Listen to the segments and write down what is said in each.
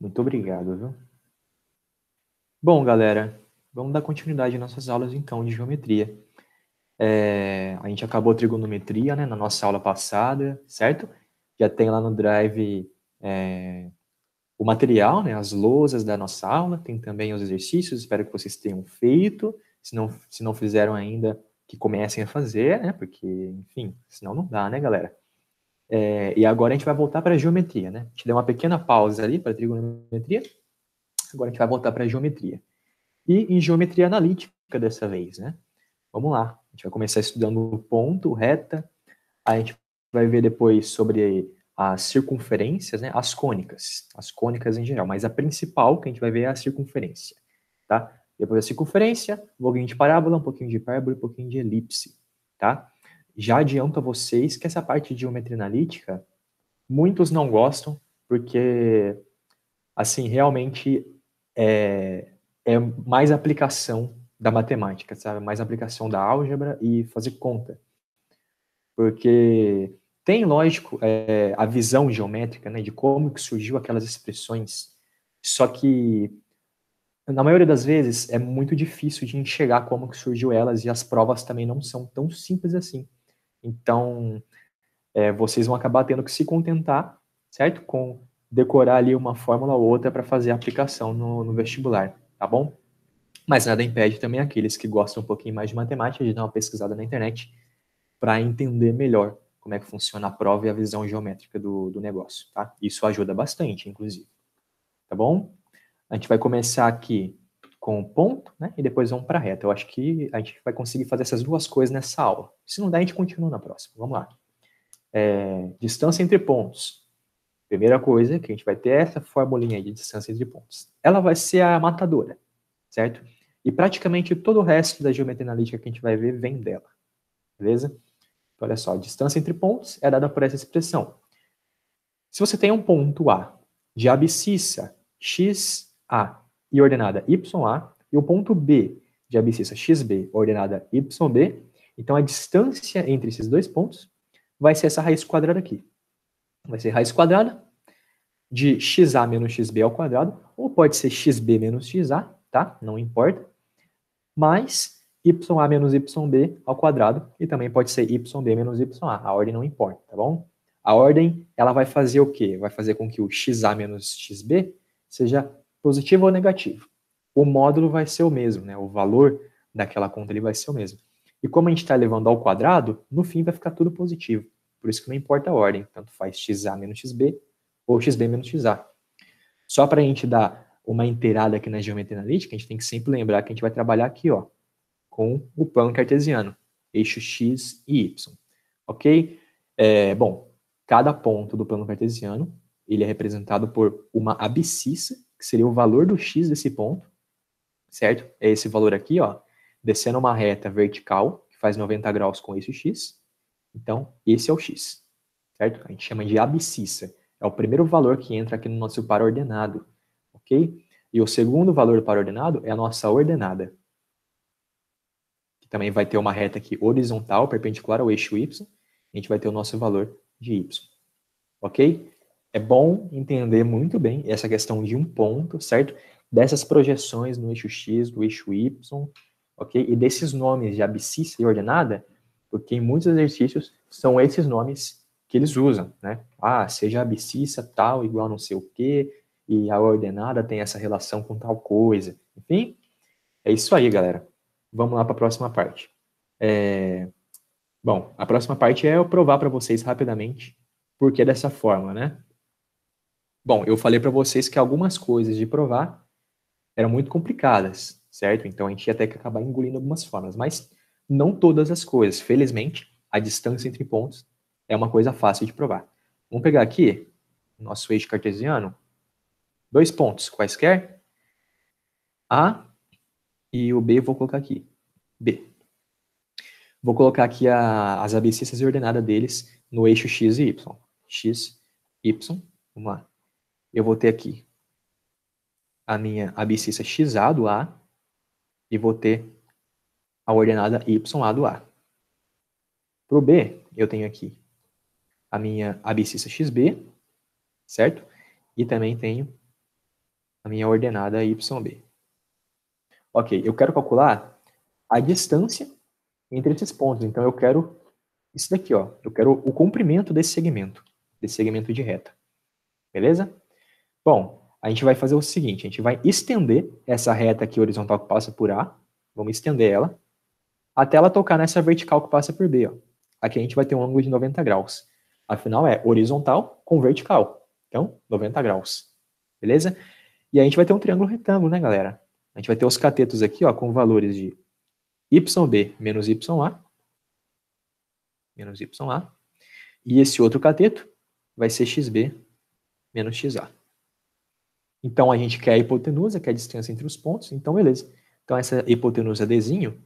Muito obrigado, viu? Bom, galera, vamos dar continuidade às nossas aulas, então, de geometria. É, a gente acabou a trigonometria, né, na nossa aula passada, certo? Já tem lá no Drive é, o material, né, as lousas da nossa aula, tem também os exercícios, espero que vocês tenham feito. Se não, se não fizeram ainda, que comecem a fazer, né, porque, enfim, senão não dá, né, galera? É, e agora a gente vai voltar para a geometria, né? A gente deu uma pequena pausa ali para trigonometria, agora a gente vai voltar para a geometria. E em geometria analítica dessa vez, né? Vamos lá, a gente vai começar estudando ponto, reta, a gente vai ver depois sobre as circunferências, né? As cônicas, as cônicas em geral, mas a principal que a gente vai ver é a circunferência, tá? Depois da circunferência, um pouquinho de parábola, um pouquinho de hipérbole, um pouquinho de elipse, tá? já adianto a vocês que essa parte de geometria analítica, muitos não gostam, porque, assim, realmente é, é mais aplicação da matemática, sabe? Mais aplicação da álgebra e fazer conta. Porque tem, lógico, é, a visão geométrica, né, de como que surgiu aquelas expressões, só que, na maioria das vezes, é muito difícil de enxergar como que surgiu elas e as provas também não são tão simples assim. Então, é, vocês vão acabar tendo que se contentar, certo? Com decorar ali uma fórmula ou outra para fazer a aplicação no, no, vestibular, tá bom? Mas nada impede também aqueles que gostam um pouquinho mais de matemática de dar uma pesquisada na internet para entender melhor como é que funciona a prova e a visão geométrica do, do negócio, tá? Isso ajuda bastante, inclusive. Tá bom? A gente vai começar aqui com ponto, né? E depois vamos para reta. Eu acho que a gente vai conseguir fazer essas duas coisas nessa aula. Se não der, a gente continua na próxima. Vamos lá. É, distância entre pontos. Primeira coisa que a gente vai ter é essa formulinha de distância entre pontos. Ela vai ser a matadora, certo? E praticamente todo o resto da geometria analítica que a gente vai ver vem dela. Beleza? Então, olha só, a distância entre pontos é dada por essa expressão. Se você tem um ponto A de abscissa XA e ordenada YA, e o ponto B de abscissa XB, ordenada YB. Então, a distância entre esses dois pontos vai ser essa raiz quadrada aqui. Vai ser raiz quadrada de xa menos xb ao quadrado, ou pode ser xb menos xa, tá? Não importa. Mais ya menos yb ao quadrado, e também pode ser yb menos ya. A ordem não importa, tá bom? A ordem, ela vai fazer o quê? Vai fazer com que o xa menos xb seja positivo ou negativo. O módulo vai ser o mesmo, né? O valor daquela conta ele vai ser o mesmo. E como a gente está elevando ao quadrado, no fim vai ficar tudo positivo. Por isso que não importa a ordem, tanto faz xa menos xb ou xb menos xa. Só para a gente dar uma inteirada aqui na geometria analítica, a gente tem que sempre lembrar que a gente vai trabalhar aqui, ó, com o plano cartesiano, eixo x e y, ok? É, bom, cada ponto do plano cartesiano, ele é representado por uma abscissa, que seria o valor do x desse ponto, certo? É esse valor aqui, ó, descendo uma reta vertical, que faz 90 graus com esse x. Então, esse é o x, certo? A gente chama de abscissa. É o primeiro valor que entra aqui no nosso par ordenado, ok? E o segundo valor do par ordenado é a nossa ordenada. Que também vai ter uma reta aqui horizontal, perpendicular ao eixo y. A gente vai ter o nosso valor de y, ok? é bom entender muito bem essa questão de um ponto, certo? Dessas projeções no eixo X, do eixo Y, ok? E desses nomes de abscissa e ordenada, porque em muitos exercícios são esses nomes que eles usam, né? Ah, seja abscissa tal igual não sei o quê, e a ordenada tem essa relação com tal coisa. Enfim, é isso aí, galera. Vamos lá para a próxima parte. É... Bom, a próxima parte é eu provar para vocês rapidamente porque dessa forma, né? Bom, eu falei para vocês que algumas coisas de provar eram muito complicadas, certo? Então a gente ia ter que acabar engolindo algumas formas, mas não todas as coisas. Felizmente, a distância entre pontos é uma coisa fácil de provar. Vamos pegar aqui nosso eixo cartesiano, dois pontos quaisquer, A e o B vou colocar aqui, B. Vou colocar aqui a, as abscissas e ordenada deles no eixo x e y. x, y, vamos lá eu vou ter aqui a minha abscissa xa do A e vou ter a ordenada ya do A. Para o B, eu tenho aqui a minha abscissa xb, certo? E também tenho a minha ordenada yb. Ok, eu quero calcular a distância entre esses pontos. Então, eu quero isso daqui, ó. Eu quero o comprimento desse segmento, desse segmento de reta. Beleza? Bom, a gente vai fazer o seguinte, a gente vai estender essa reta aqui horizontal que passa por A, vamos estender ela, até ela tocar nessa vertical que passa por B. Ó. Aqui a gente vai ter um ângulo de 90 graus. Afinal, é horizontal com vertical. Então, 90 graus. Beleza? E a gente vai ter um triângulo retângulo, né, galera? A gente vai ter os catetos aqui, ó, com valores de YB menos YA, menos YA, e esse outro cateto vai ser XB menos XA. Então, a gente quer a hipotenusa, que é a distância entre os pontos. Então, beleza. Então, essa hipotenusa Dzinho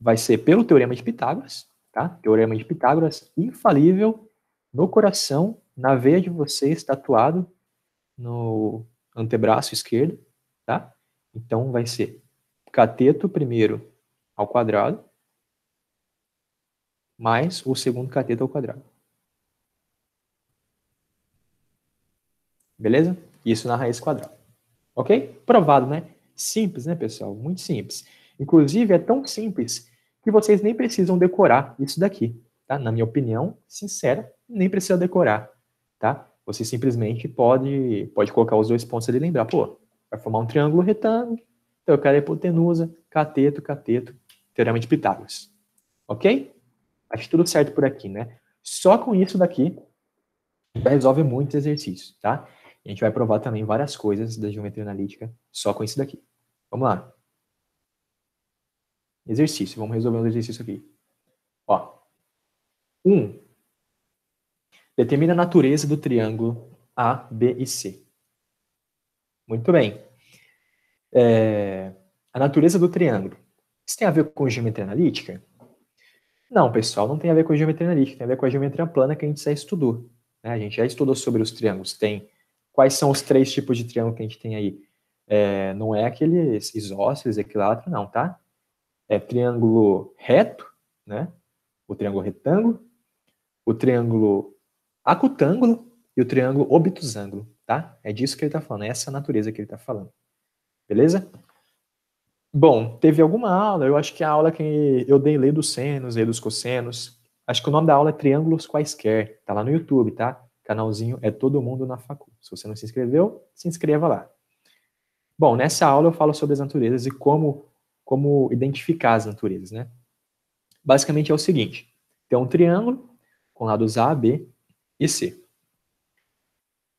vai ser pelo Teorema de Pitágoras, tá? Teorema de Pitágoras, infalível, no coração, na veia de vocês, tatuado no antebraço esquerdo, tá? Então, vai ser cateto primeiro ao quadrado, mais o segundo cateto ao quadrado. Beleza? Isso na raiz quadrada. Ok? Provado, né? Simples, né, pessoal? Muito simples. Inclusive, é tão simples que vocês nem precisam decorar isso daqui, tá? Na minha opinião, sincera, nem precisa decorar, tá? Você simplesmente pode, pode colocar os dois pontos ali e lembrar, pô, vai formar um triângulo retângulo, então eu quero a hipotenusa, cateto, cateto, teorema de Pitágoras. Ok? Acho tudo certo por aqui, né? Só com isso daqui já resolve muitos exercícios, tá? a gente vai provar também várias coisas da geometria analítica só com isso daqui. Vamos lá. Exercício. Vamos resolver um exercício aqui. Ó. 1. Um, determina a natureza do triângulo A, B e C. Muito bem. É, a natureza do triângulo. Isso tem a ver com geometria analítica? Não, pessoal, não tem a ver com geometria analítica, tem a ver com a geometria plana que a gente já estudou. Né? A gente já estudou sobre os triângulos. Tem quais são os três tipos de triângulo que a gente tem aí? É, não é aquele isósceles, equilátero, não, tá? É triângulo reto, né? O triângulo retângulo, o triângulo acutângulo e o triângulo obtusângulo, tá? É disso que ele está falando, é essa natureza que ele está falando. Beleza? Bom, teve alguma aula, eu acho que a aula que eu dei lei dos senos, lei dos cossenos, acho que o nome da aula é Triângulos Quaisquer, tá lá no YouTube, tá? canalzinho é Todo Mundo na Facu. Se você não se inscreveu, se inscreva lá. Bom, nessa aula eu falo sobre as naturezas e como, como identificar as naturezas, né? Basicamente é o seguinte, tem um triângulo com lados A, B e C.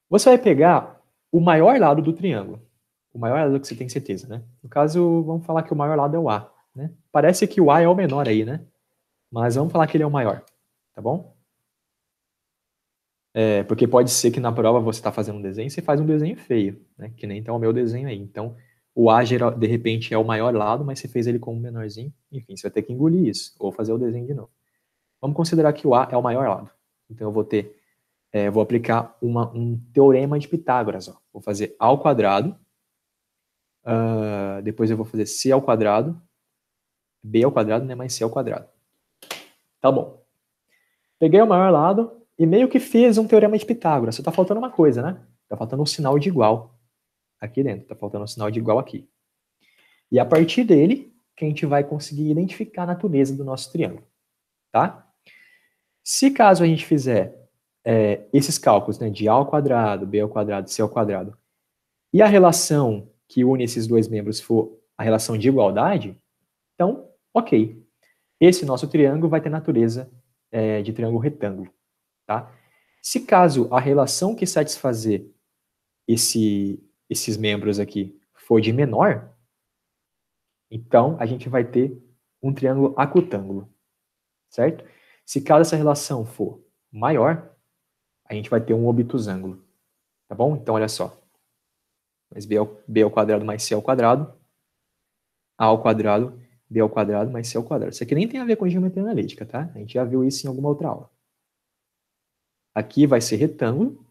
Você vai pegar o maior lado do triângulo, o maior lado que você tem certeza, né? No caso, vamos falar que o maior lado é o A, né? Parece que o A é o menor aí, né? Mas vamos falar que ele é o maior, tá bom? É, porque pode ser que na prova você está fazendo um desenho e você faz um desenho feio, né? Que nem então o meu desenho aí. Então, o A, geral, de repente, é o maior lado, mas você fez ele como menorzinho. Enfim, você vai ter que engolir isso, ou fazer o desenho de novo. Vamos considerar que o A é o maior lado. Então, eu vou ter, é, vou aplicar uma, um teorema de Pitágoras. Ó. Vou fazer A ao quadrado, uh, depois eu vou fazer C ao quadrado, B ao quadrado, né, mais C ao quadrado. Tá bom. Peguei o maior lado, e meio que fez um teorema de Pitágoras. Só está faltando uma coisa, né? Está faltando um sinal de igual aqui dentro. Está faltando um sinal de igual aqui. E a partir dele, que a gente vai conseguir identificar a natureza do nosso triângulo, tá? Se caso a gente fizer é, esses cálculos, né, de A ao quadrado, B ao quadrado, C ao quadrado, e a relação que une esses dois membros for a relação de igualdade, então, ok. Esse nosso triângulo vai ter natureza é, de triângulo retângulo. Tá? Se caso a relação que satisfazer esse, esses membros aqui for de menor, então a gente vai ter um triângulo acutângulo, certo? Se caso essa relação for maior, a gente vai ter um obtusângulo, tá bom? Então olha só, mas b ao, b ao quadrado mais c ao quadrado, a ao quadrado, b ao quadrado mais c ao quadrado. Isso aqui nem tem a ver com geometria analítica, tá? A gente já viu isso em alguma outra aula. Aqui vai ser retângulo.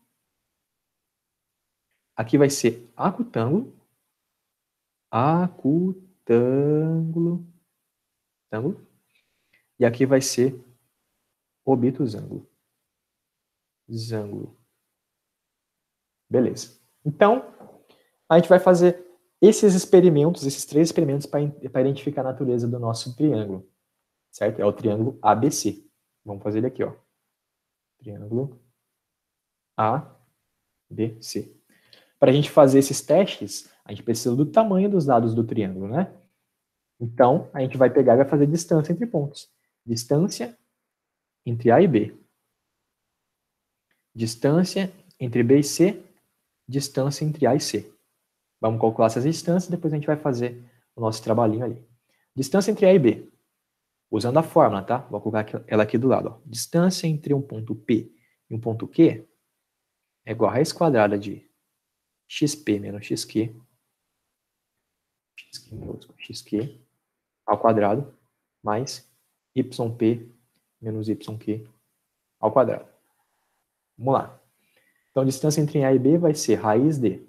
Aqui vai ser acutângulo. Acutângulo. Tângulo. E aqui vai ser obtusângulo. Zângulo. Beleza. Então, a gente vai fazer esses experimentos, esses três experimentos para identificar a natureza do nosso triângulo, certo? É o triângulo ABC. Vamos fazer ele aqui, ó triângulo ABC. Para a gente fazer esses testes, a gente precisa do tamanho dos lados do triângulo, né? Então, a gente vai pegar e vai fazer distância entre pontos. Distância entre A e B. Distância entre B e C. Distância entre A e C. Vamos calcular essas distâncias, depois a gente vai fazer o nosso trabalhinho ali. Distância entre A e B usando a fórmula, tá? Vou colocar ela aqui do lado. Ó. Distância entre um ponto P e um ponto Q é igual a raiz quadrada de xp menos xq, xq menos xq ao quadrado, mais yp menos yq ao quadrado. Vamos lá. Então, a distância entre A e B vai ser raiz de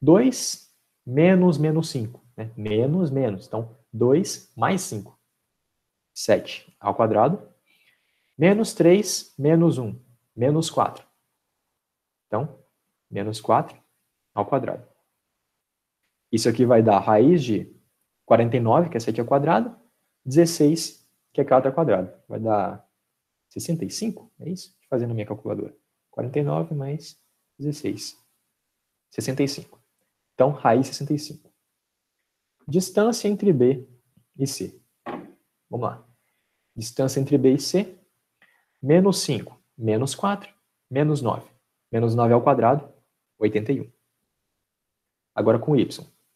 2 menos menos 5, né? Menos, menos. Então, 2 mais 5. 7 ao quadrado, menos 3, menos 1, menos 4. Então, menos 4 ao quadrado. Isso aqui vai dar a raiz de 49, que é 7 ao quadrado, 16, que é 4 ao quadrado. Vai dar 65, é isso? Deixa eu fazer na minha calculadora. 49 mais 16. 65. Então, raiz 65. Distância entre B e C. Vamos lá distância entre B e C, menos 5, menos 4, menos 9. Menos 9 ao quadrado, 81. Agora com y,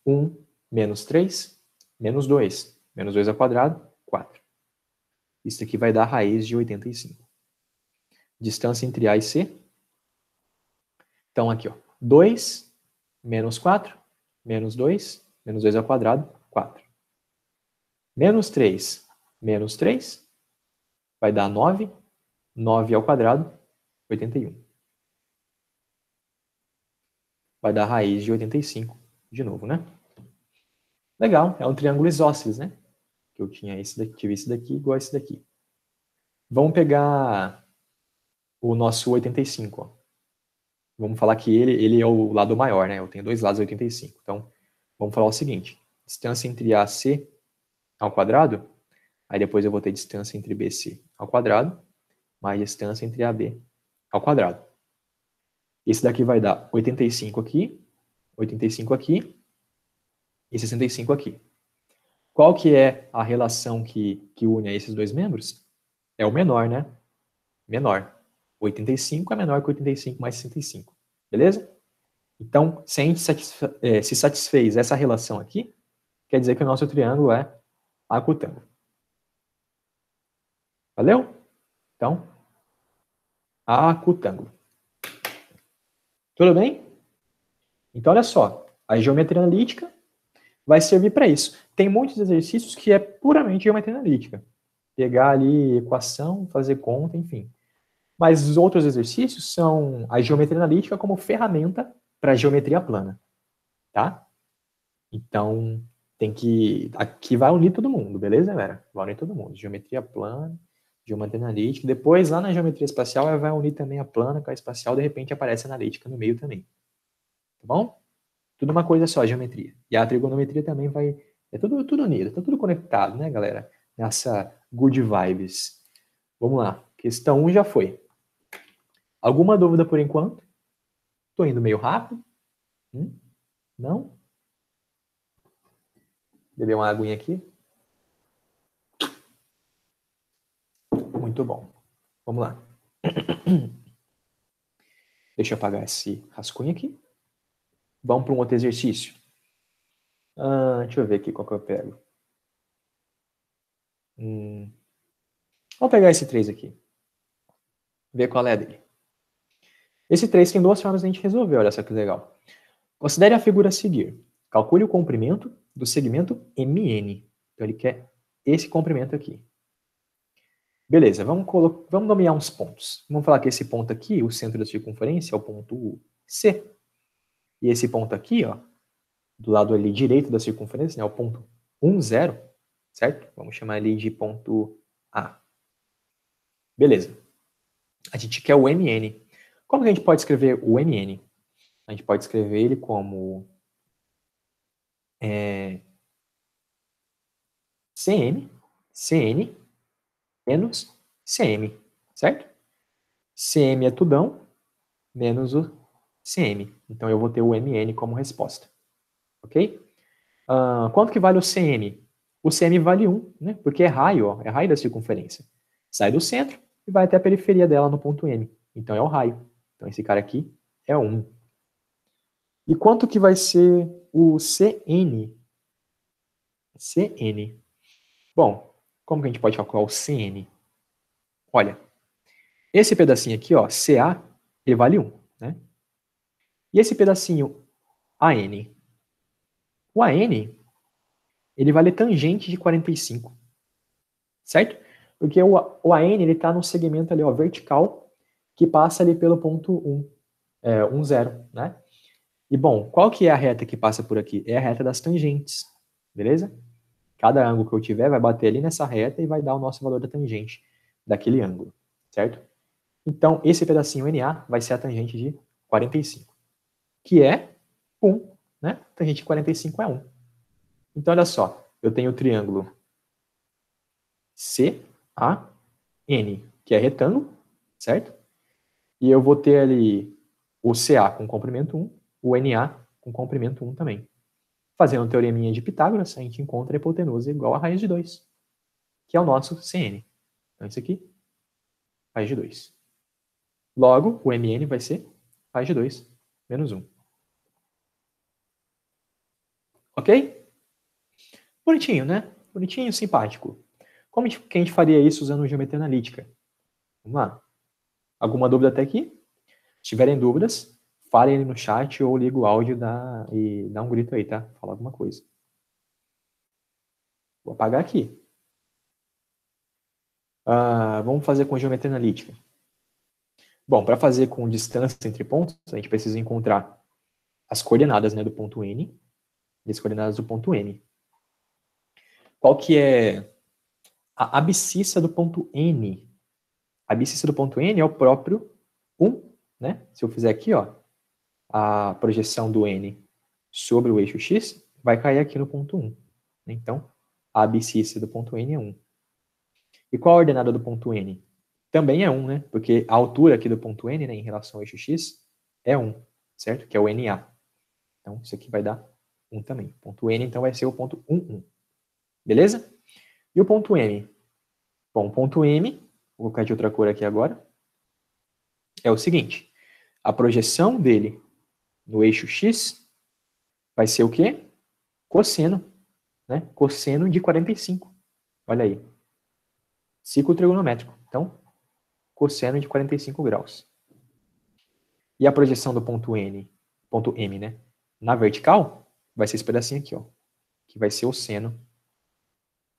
1, menos 3, menos 2. Menos 2 ao quadrado, 4. Isso aqui vai dar a raiz de 85. Distância entre A e C. Então aqui, ó, 2, menos 4, menos 2, menos 2 ao quadrado, 4. Menos 3, menos 3, vai dar 9, 9 ao quadrado, 81. Vai dar raiz de 85, de novo, né? Legal, é um triângulo isósceles, né? Que eu tinha esse daqui, tive esse daqui igual a esse daqui. Vamos pegar o nosso 85, ó. Vamos falar que ele, ele é o lado maior, né? Eu tenho dois lados 85. Então, vamos falar o seguinte. Distância entre AC ao quadrado, aí depois eu vou ter distância entre BC ao quadrado mais a distância entre AB ao quadrado. Esse daqui vai dar 85 aqui, 85 aqui e 65 aqui. Qual que é a relação que, que une a esses dois membros? É o menor, né? Menor. 85 é menor que 85 mais 65, beleza? Então, se a gente satisfez, eh, é, se satisfez essa relação aqui, quer dizer que o nosso triângulo é acutângulo. Valeu? Então, acutângulo. Tudo bem? Então, olha só. A geometria analítica vai servir para isso. Tem muitos exercícios que é puramente geometria analítica. Pegar ali equação, fazer conta, enfim. Mas os outros exercícios são a geometria analítica como ferramenta para a geometria plana. Tá? Então, tem que... Aqui vai unir todo mundo, beleza, galera? Vai unir todo mundo. Geometria plana... Geometria analítica. Depois, lá na geometria espacial, ela vai unir também a plana com a espacial. De repente, aparece a analítica no meio também. Tá bom? Tudo uma coisa só, a geometria. E a trigonometria também vai. É tudo, tudo unido, tá tudo conectado, né, galera? Nessa good vibes. Vamos lá. Questão 1 já foi. Alguma dúvida por enquanto? Tô indo meio rápido? Hum? Não? Beber uma aguinha aqui? Muito bom. Vamos lá. Deixa eu apagar esse rascunho aqui. Vamos para um outro exercício. Ah, deixa eu ver aqui qual que eu pego. Hum. Vamos pegar esse 3 aqui. Ver qual é dele. Esse 3 tem duas formas de a gente resolver, olha só que legal. Considere a figura a seguir. Calcule o comprimento do segmento MN. Então ele quer esse comprimento aqui. Beleza, vamos, vamos nomear uns pontos. Vamos falar que esse ponto aqui, o centro da circunferência, é o ponto C. E esse ponto aqui, ó, do lado ali direito da circunferência, né, é o ponto 1, 0, certo? Vamos chamar ele de ponto A. Beleza. A gente quer o MN. Como que a gente pode escrever o MN? A gente pode escrever ele como é, CN, CN menos CM, certo? CM é tudão menos o CM. Então, eu vou ter o MN como resposta, ok? Uh, quanto que vale o CM? O CM vale 1, né? Porque é raio, ó, é raio da circunferência. Sai do centro e vai até a periferia dela no ponto M. Então, é o raio. Então, esse cara aqui é 1. E quanto que vai ser o CN? CN. Bom, como que a gente pode calcular o CN? Olha, esse pedacinho aqui, ó, CA, ele vale 1, né? E esse pedacinho AN? O AN, ele vale tangente de 45, certo? Porque o, o AN, ele está no segmento ali, ó, vertical, que passa ali pelo ponto 1, é, 1, 0, né? E, bom, qual que é a reta que passa por aqui? É a reta das tangentes, beleza? Cada ângulo que eu tiver vai bater ali nessa reta e vai dar o nosso valor da tangente daquele ângulo, certo? Então, esse pedacinho NA vai ser a tangente de 45, que é 1, né? Tangente de 45 é 1. Então, olha só, eu tenho o triângulo CAN, que é retângulo, certo? E eu vou ter ali o CA com comprimento 1, o NA com comprimento 1 também. Fazendo o teoreminha de Pitágoras, a gente encontra a hipotenusa igual a raiz de 2, que é o nosso CN. Então, isso aqui, raiz de 2. Logo, o MN vai ser raiz de 2 menos 1. Ok? Bonitinho, né? Bonitinho, simpático. Como que a gente faria isso usando geometria analítica? Vamos lá. Alguma dúvida até aqui? Se tiverem dúvidas, falem ali no chat ou liga o áudio da, e dá um grito aí, tá? Fala alguma coisa. Vou apagar aqui. Ah, vamos fazer com geometria analítica. Bom, para fazer com distância entre pontos, a gente precisa encontrar as coordenadas né, do ponto N e as coordenadas do ponto N Qual que é a abscissa do ponto N? A abscissa do ponto N é o próprio 1, né? Se eu fizer aqui, ó, a projeção do N sobre o eixo X, vai cair aqui no ponto 1. Né? Então, a abscissa do ponto N é 1. E qual a ordenada do ponto N? Também é 1, né? Porque a altura aqui do ponto N, né, em relação ao eixo X, é 1, certo? Que é o NA. Então, isso aqui vai dar 1 também. O ponto N, então, vai ser o ponto 1, 1. Beleza? E o ponto M? Bom, o ponto M, vou colocar de outra cor aqui agora, é o seguinte. A projeção dele no eixo x vai ser o quê? Cosseno. Né? Cosseno de 45. Olha aí. Ciclo trigonométrico. Então, cosseno de 45 graus. E a projeção do ponto N, ponto M, né? Na vertical, vai ser esse pedacinho aqui, ó. Que vai ser o seno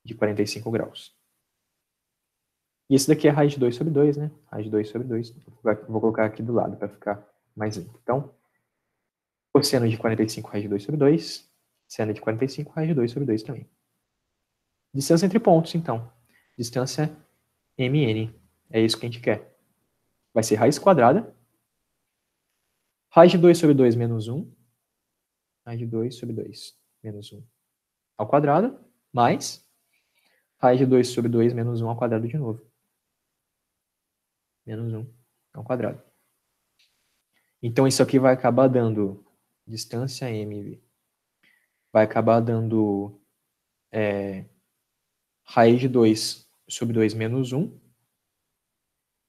de 45 graus. E esse daqui é raiz de 2 sobre 2, né? Raiz de 2 sobre 2. Vou colocar aqui do lado para ficar mais limpo. Então, por seno de 45 raiz de 2 sobre 2, seno de 45 raiz de 2 sobre 2 também. Distância entre pontos, então. Distância mn. É isso que a gente quer. Vai ser raiz quadrada. Raiz de 2 sobre 2 menos 1. Raiz de 2 sobre 2 menos 1 ao quadrado, mais raiz de 2 sobre 2 menos 1 ao quadrado de novo. Menos 1 ao quadrado. Então, isso aqui vai acabar dando distância m vai acabar dando é, raiz de 2 sobre 2 menos 1,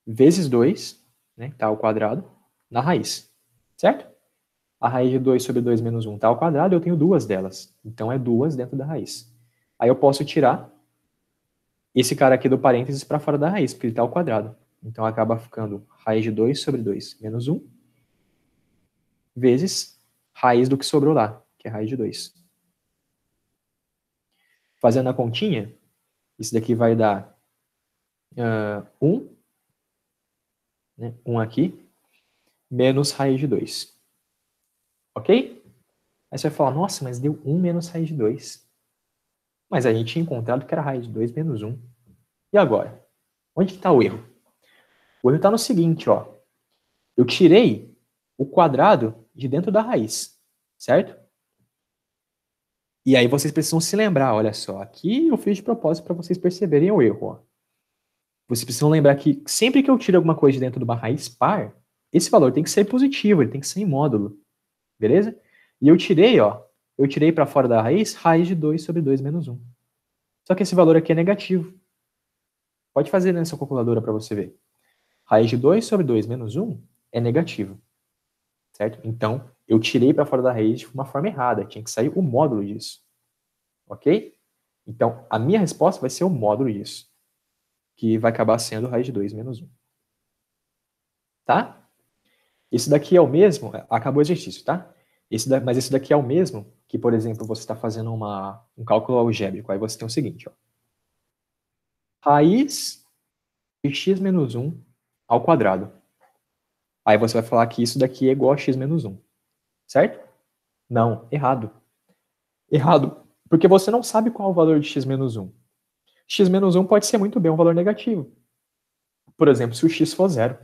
vezes 2, né, que está ao quadrado, na raiz, certo? A raiz de 2 sobre 2 menos 1 está ao quadrado, eu tenho duas delas. Então, é duas dentro da raiz. Aí eu posso tirar esse cara aqui do parênteses para fora da raiz, porque ele está ao quadrado. Então, acaba ficando raiz de 2 sobre 2 menos 1, vezes raiz do que sobrou lá, que é raiz de 2. Fazendo a continha, isso daqui vai dar 1, uh, 1 um, né, um aqui, menos raiz de 2. Ok? Aí você vai falar, nossa, mas deu 1 um menos raiz de 2. Mas a gente tinha encontrado que era raiz de 2 menos 1. E agora? Onde está o erro? O erro está no seguinte, ó. Eu tirei o quadrado de dentro da raiz, certo? E aí vocês precisam se lembrar, olha só, aqui eu fiz de propósito para vocês perceberem o erro. Ó. Vocês precisam lembrar que sempre que eu tiro alguma coisa de dentro de uma raiz par, esse valor tem que ser positivo, ele tem que ser em módulo, beleza? E eu tirei, ó, eu tirei para fora da raiz, raiz de 2 sobre 2 menos 1. Só que esse valor aqui é negativo. Pode fazer nessa calculadora para você ver. Raiz de 2 sobre 2 menos 1 é negativo certo? Então, eu tirei para fora da raiz de uma forma errada, tinha que sair o módulo disso, ok? Então, a minha resposta vai ser o módulo disso, que vai acabar sendo raiz de 2 menos 1, tá? esse daqui é o mesmo, acabou o exercício, tá? Esse da, mas esse daqui é o mesmo que, por exemplo, você está fazendo uma, um cálculo algébrico, aí você tem o seguinte, ó. Raiz de x menos 1 ao quadrado. Aí você vai falar que isso daqui é igual a x menos 1. Certo? Não, errado. Errado, porque você não sabe qual é o valor de x menos 1. x menos 1 pode ser muito bem um valor negativo. Por exemplo, se o x for zero,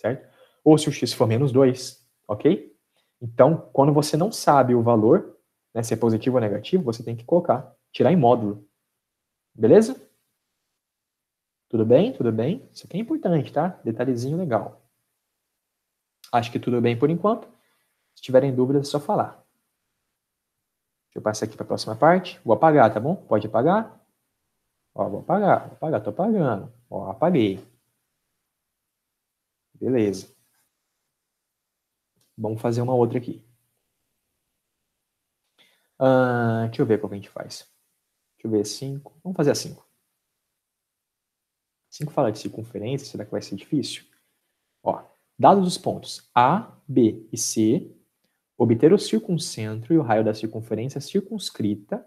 certo? Ou se o x for menos 2, ok? Então, quando você não sabe o valor, né, se é positivo ou negativo, você tem que colocar, tirar em módulo. Beleza? Tudo bem? Tudo bem? Isso aqui é importante, tá? Detalhezinho legal. Acho que tudo bem por enquanto. Se tiverem dúvidas, é só falar. Deixa eu passar aqui para a próxima parte. Vou apagar, tá bom? Pode apagar? Ó, vou apagar, vou apagar, tô apagando. Ó, apaguei. Beleza. Vamos fazer uma outra aqui. Uh, deixa eu ver qual que a gente faz. Deixa eu ver 5. Vamos fazer a 5. 5 fala de circunferência, será que vai ser difícil? Ó, Dados os pontos A, B e C, obter o circuncentro e o raio da circunferência circunscrita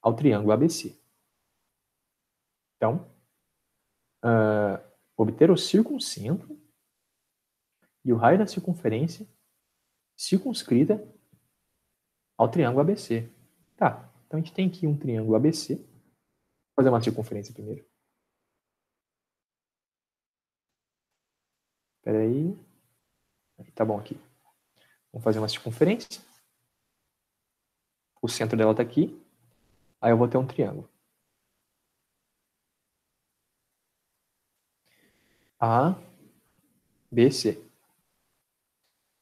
ao triângulo ABC. Então, uh, obter o circuncentro e o raio da circunferência circunscrita ao triângulo ABC. Tá, então a gente tem aqui um triângulo ABC. Vou fazer uma circunferência primeiro. Espera aí. Tá bom aqui. Vamos fazer uma circunferência. O centro dela está aqui. Aí eu vou ter um triângulo. A, B, C.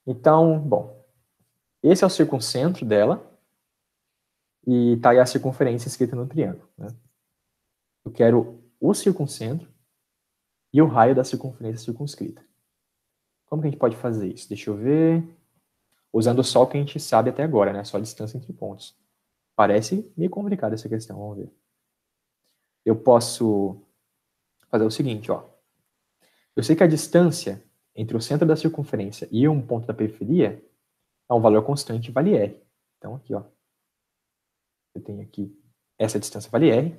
Então, bom, esse é o circuncentro dela. E tá aí a circunferência escrita no triângulo. Né? Eu quero o circuncentro e o raio da circunferência circunscrita. Como que a gente pode fazer isso? Deixa eu ver. Usando só o que a gente sabe até agora, né? Só a distância entre pontos. Parece meio complicada essa questão, vamos ver. Eu posso fazer o seguinte, ó. Eu sei que a distância entre o centro da circunferência e um ponto da periferia é um valor constante vale R. Então, aqui, ó. Eu tenho aqui essa distância vale R.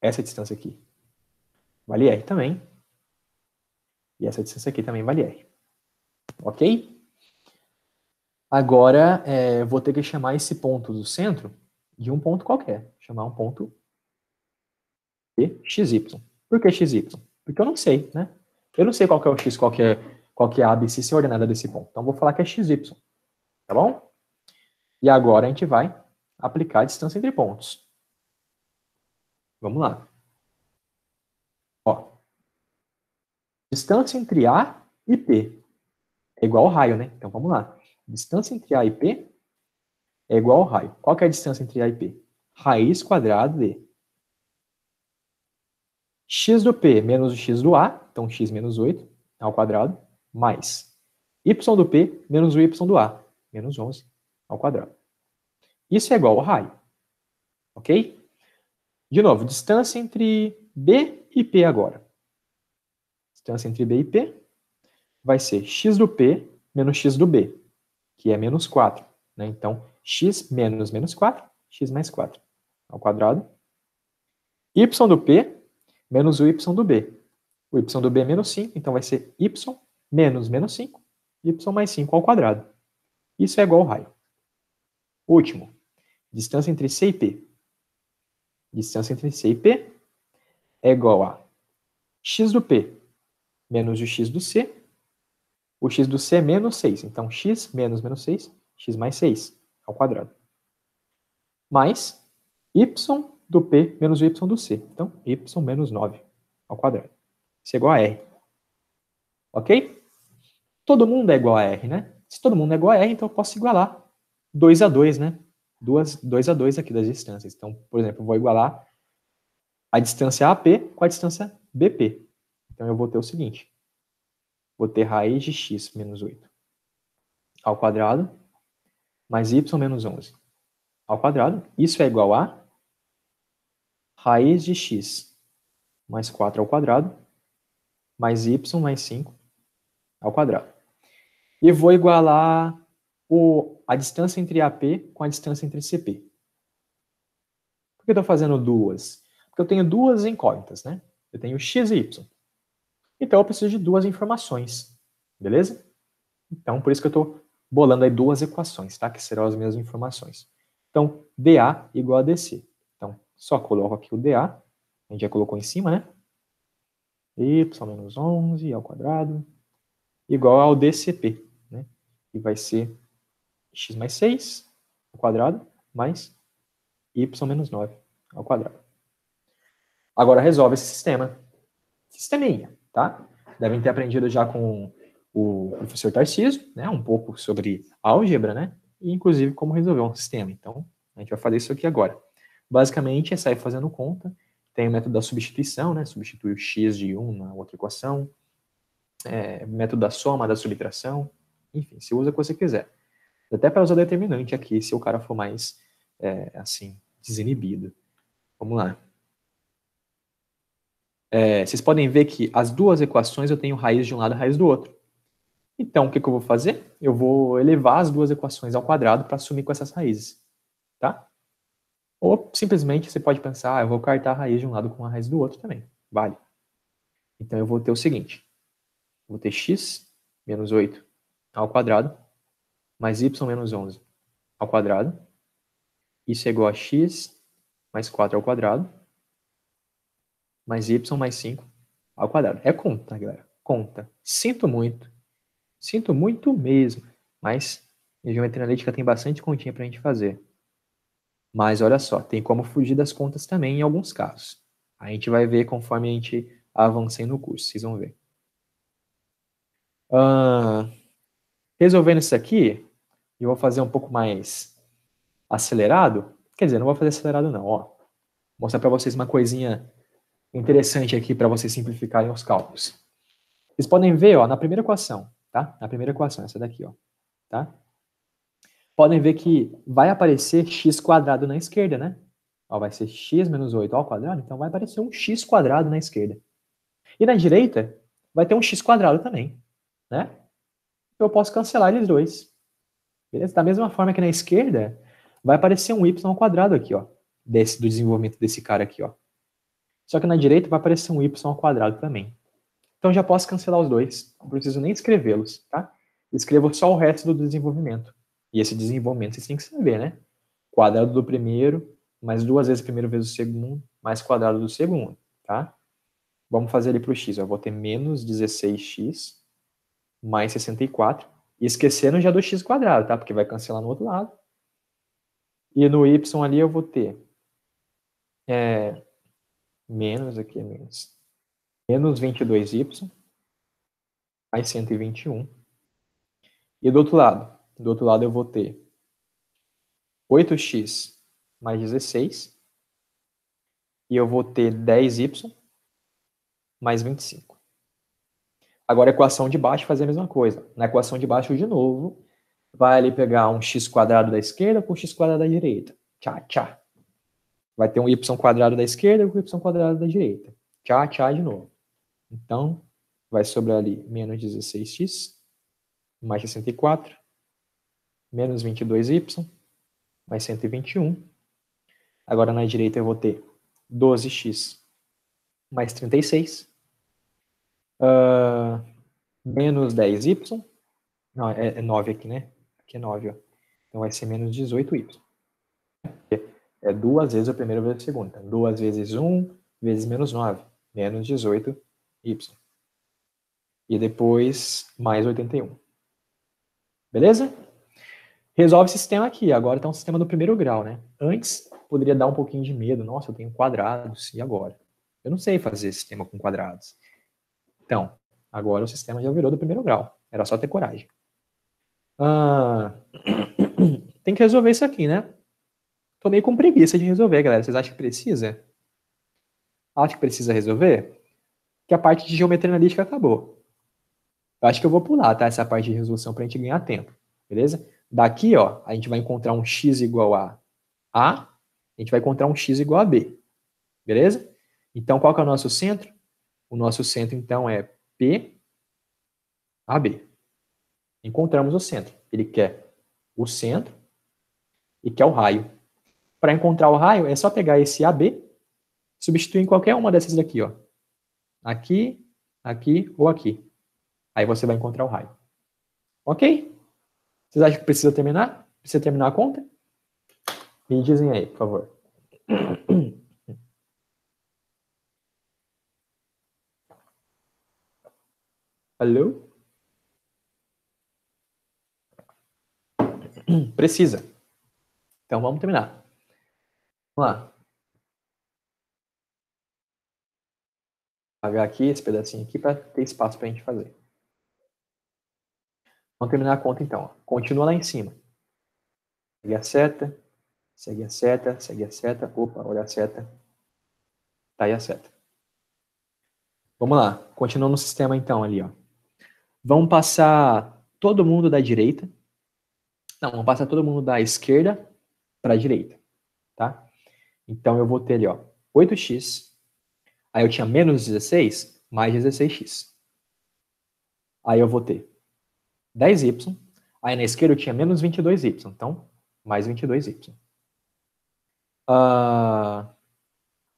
Essa distância aqui vale R também. E essa distância aqui também vale R. Ok? Agora, é, vou ter que chamar esse ponto do centro de um ponto qualquer. Chamar um ponto de xy. Por que xy? Porque eu não sei, né? Eu não sei qual que é o x, qual que é, qual que é a ABC sem ordenada desse ponto. Então, vou falar que é xy. Tá bom? E agora a gente vai aplicar a distância entre pontos. Vamos lá. Distância entre A e P é igual ao raio, né? Então vamos lá. Distância entre A e P é igual ao raio. Qual é a distância entre A e P? Raiz quadrada de x do P menos o x do A, então x menos 8 ao quadrado, mais y do P menos o y do A, menos 11 ao quadrado. Isso é igual ao raio. Ok? De novo, distância entre B e P agora distância entre B e P vai ser x do P menos x do B, que é menos 4. Né? Então, x menos menos 4, x mais 4 ao quadrado. y do P menos o y do B. O y do B é menos 5, então vai ser y menos menos 5, y mais 5 ao quadrado. Isso é igual ao raio. Último, distância entre C e P. Distância entre C e P é igual a x do P menos o x do c. O x do c é menos 6. Então, x menos menos 6, x mais 6 ao quadrado. Mais y do p menos o y do c. Então, y menos 9 ao quadrado. Isso é igual a r. Ok? Todo mundo é igual a r, né? Se todo mundo é igual a r, então eu posso igualar 2 a 2, né? Duas, 2 a 2 aqui das distâncias. Então, por exemplo, eu vou igualar a distância AP com a distância BP. Então eu vou ter o seguinte. Vou ter raiz de x menos 8 ao quadrado mais y menos 11 ao quadrado. Isso é igual a raiz de x mais 4 ao quadrado mais y mais 5 ao quadrado. E vou igualar o, a distância entre AP com a distância entre CP. Por que eu estou fazendo duas? Porque eu tenho duas incógnitas, né? Eu tenho x e y. Então eu preciso de duas informações, beleza? Então por isso que eu estou bolando aí duas equações, tá? Que serão as mesmas informações. Então dA igual a dC. Então só coloco aqui o dA, a gente já colocou em cima, né? y menos 11 ao quadrado igual ao dCp, né? E vai ser x mais 6 ao quadrado mais y menos 9 ao quadrado. Agora resolve esse sistema. Sisteminha tá? Devem ter aprendido já com o professor Tarcísio, né? Um pouco sobre álgebra, né? E, inclusive, como resolver um sistema. Então, a gente vai fazer isso aqui agora. Basicamente, é sair fazendo conta. Tem o método da substituição, né? Substitui o x de 1 na outra equação. É, método da soma, da subtração. Enfim, você usa o que você quiser. Até para usar determinante aqui, se o cara for mais, é, assim, desinibido. Vamos lá é, vocês podem ver que as duas equações eu tenho raiz de um lado e raiz do outro. Então, o que, que eu vou fazer? Eu vou elevar as duas equações ao quadrado para sumir com essas raízes. Tá? Ou simplesmente você pode pensar, ah, eu vou cartar a raiz de um lado com a raiz do outro também. Vale. Então eu vou ter o seguinte. Vou ter x menos 8 ao quadrado mais y menos 11 ao quadrado. Isso é igual a x mais 4 ao quadrado mais y mais 5 ao quadrado. É conta, galera. Conta. Sinto muito. Sinto muito mesmo. Mas em geometria analítica tem bastante continha para a gente fazer. Mas olha só, tem como fugir das contas também em alguns casos. A gente vai ver conforme a gente avançar no curso, vocês vão ver. Uh, resolvendo isso aqui, eu vou fazer um pouco mais acelerado. Quer dizer, não vou fazer acelerado não, ó. Vou mostrar para vocês uma coisinha interessante aqui para vocês simplificarem os cálculos. Vocês podem ver, ó, na primeira equação, tá? Na primeira equação, essa daqui, ó, tá? Podem ver que vai aparecer x quadrado na esquerda, né? Ó, vai ser x menos 8 ao quadrado, então vai aparecer um x quadrado na esquerda. E na direita, vai ter um x quadrado também, né? Eu posso cancelar eles dois. Beleza? Da mesma forma que na esquerda, vai aparecer um y ao quadrado aqui, ó. Desse, do desenvolvimento desse cara aqui, ó. Só que na direita vai aparecer um y ao quadrado também. Então já posso cancelar os dois, não preciso nem escrevê-los, tá? Escrevo só o resto do desenvolvimento. E esse desenvolvimento vocês têm que saber, né? Quadrado do primeiro, mais duas vezes o primeiro vezes o segundo, mais quadrado do segundo, tá? Vamos fazer ali para o x, eu vou ter menos 16x mais 64, e esquecendo já do x quadrado, tá? Porque vai cancelar no outro lado. E no y ali eu vou ter é, menos aqui, menos, menos 22y, mais 121. E do outro lado? Do outro lado eu vou ter 8x mais 16, e eu vou ter 10y mais 25. Agora, a equação de baixo fazer a mesma coisa. Na equação de baixo, de novo, vai ali pegar um x da esquerda com x da direita. Tchá, tchau vai ter um y quadrado da esquerda com y quadrado da direita. Tchá, tchá de novo. Então, vai sobrar ali menos 16x, mais 64, menos 22y, mais 121. Agora, na direita, eu vou ter 12x mais 36, uh, ah, menos 10y, não, é, é 9 aqui, né? Aqui é 9, ó. Então, vai ser menos 18y é duas vezes a primeira vezes a segunda. Então, duas vezes 1 vezes menos 9, menos 18, y. E depois, mais 81. Beleza? Resolve o sistema aqui. Agora está um sistema do primeiro grau, né? Antes, poderia dar um pouquinho de medo. Nossa, eu tenho quadrados, e agora? Eu não sei fazer sistema com quadrados. Então, agora o sistema já virou do primeiro grau. Era só ter coragem. Ah, tem que resolver isso aqui, né? Tô meio com preguiça de resolver, galera. Vocês acham que precisa? Acho que precisa resolver? Que a parte de geometria analítica acabou. Eu acho que eu vou pular, tá? Essa parte de resolução para a gente ganhar tempo, beleza? Daqui, ó, a gente vai encontrar um x igual a A, a gente vai encontrar um x igual a B, beleza? Então, qual que é o nosso centro? O nosso centro, então, é P, AB. Encontramos o centro. Ele quer o centro e quer o raio para encontrar o raio, é só pegar esse AB, substituir em qualquer uma dessas daqui, ó. Aqui, aqui ou aqui. Aí você vai encontrar o raio. Ok? Vocês acham que precisa terminar? Precisa terminar a conta? Me dizem aí, por favor. Alô? Precisa. Então vamos terminar. Vamos lá. Apagar aqui esse pedacinho aqui para ter espaço para a gente fazer. Vamos terminar a conta então. Continua lá em cima. Segue a seta, segue a seta, segue a seta. Opa, olha a seta. Tá aí a seta. Vamos lá. Continuando no sistema então ali, ó. Vamos passar todo mundo da direita. Não, vamos passar todo mundo da esquerda para a direita, tá? Então eu vou ter ali, ó, 8x. Aí eu tinha menos 16, mais 16x. Aí eu vou ter 10y. Aí na esquerda eu tinha menos 22y. Então, mais 22y. Uh, ah,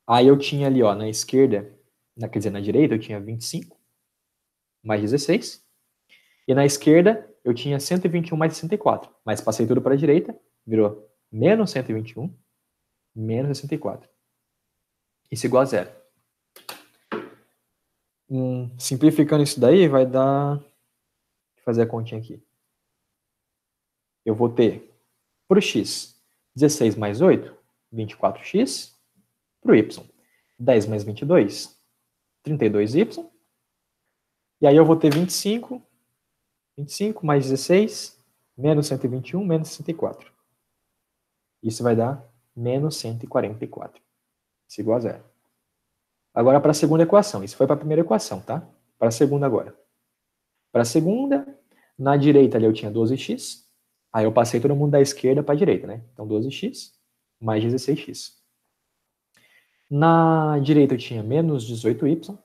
aí eu tinha ali, ó, na esquerda, na, quer dizer, na direita eu tinha 25, mais 16. E na esquerda eu tinha 121 mais 64. Mas passei tudo para a direita, virou menos 121 menos 64. Isso é igual a zero. Hum, simplificando isso daí, vai dar... Vou fazer a continha aqui. Eu vou ter para o x, 16 mais 8, 24x. Para o y, 10 mais 22, 32y. E aí eu vou ter 25, 25 mais 16, menos 121, menos 64. Isso vai dar menos 144. Isso é igual a zero. Agora para a segunda equação. Isso foi para a primeira equação, tá? Para a segunda agora. Para a segunda, na direita ali eu tinha 12x. Aí eu passei todo mundo da esquerda para a direita, né? Então 12x mais 16x. Na direita eu tinha menos 18y.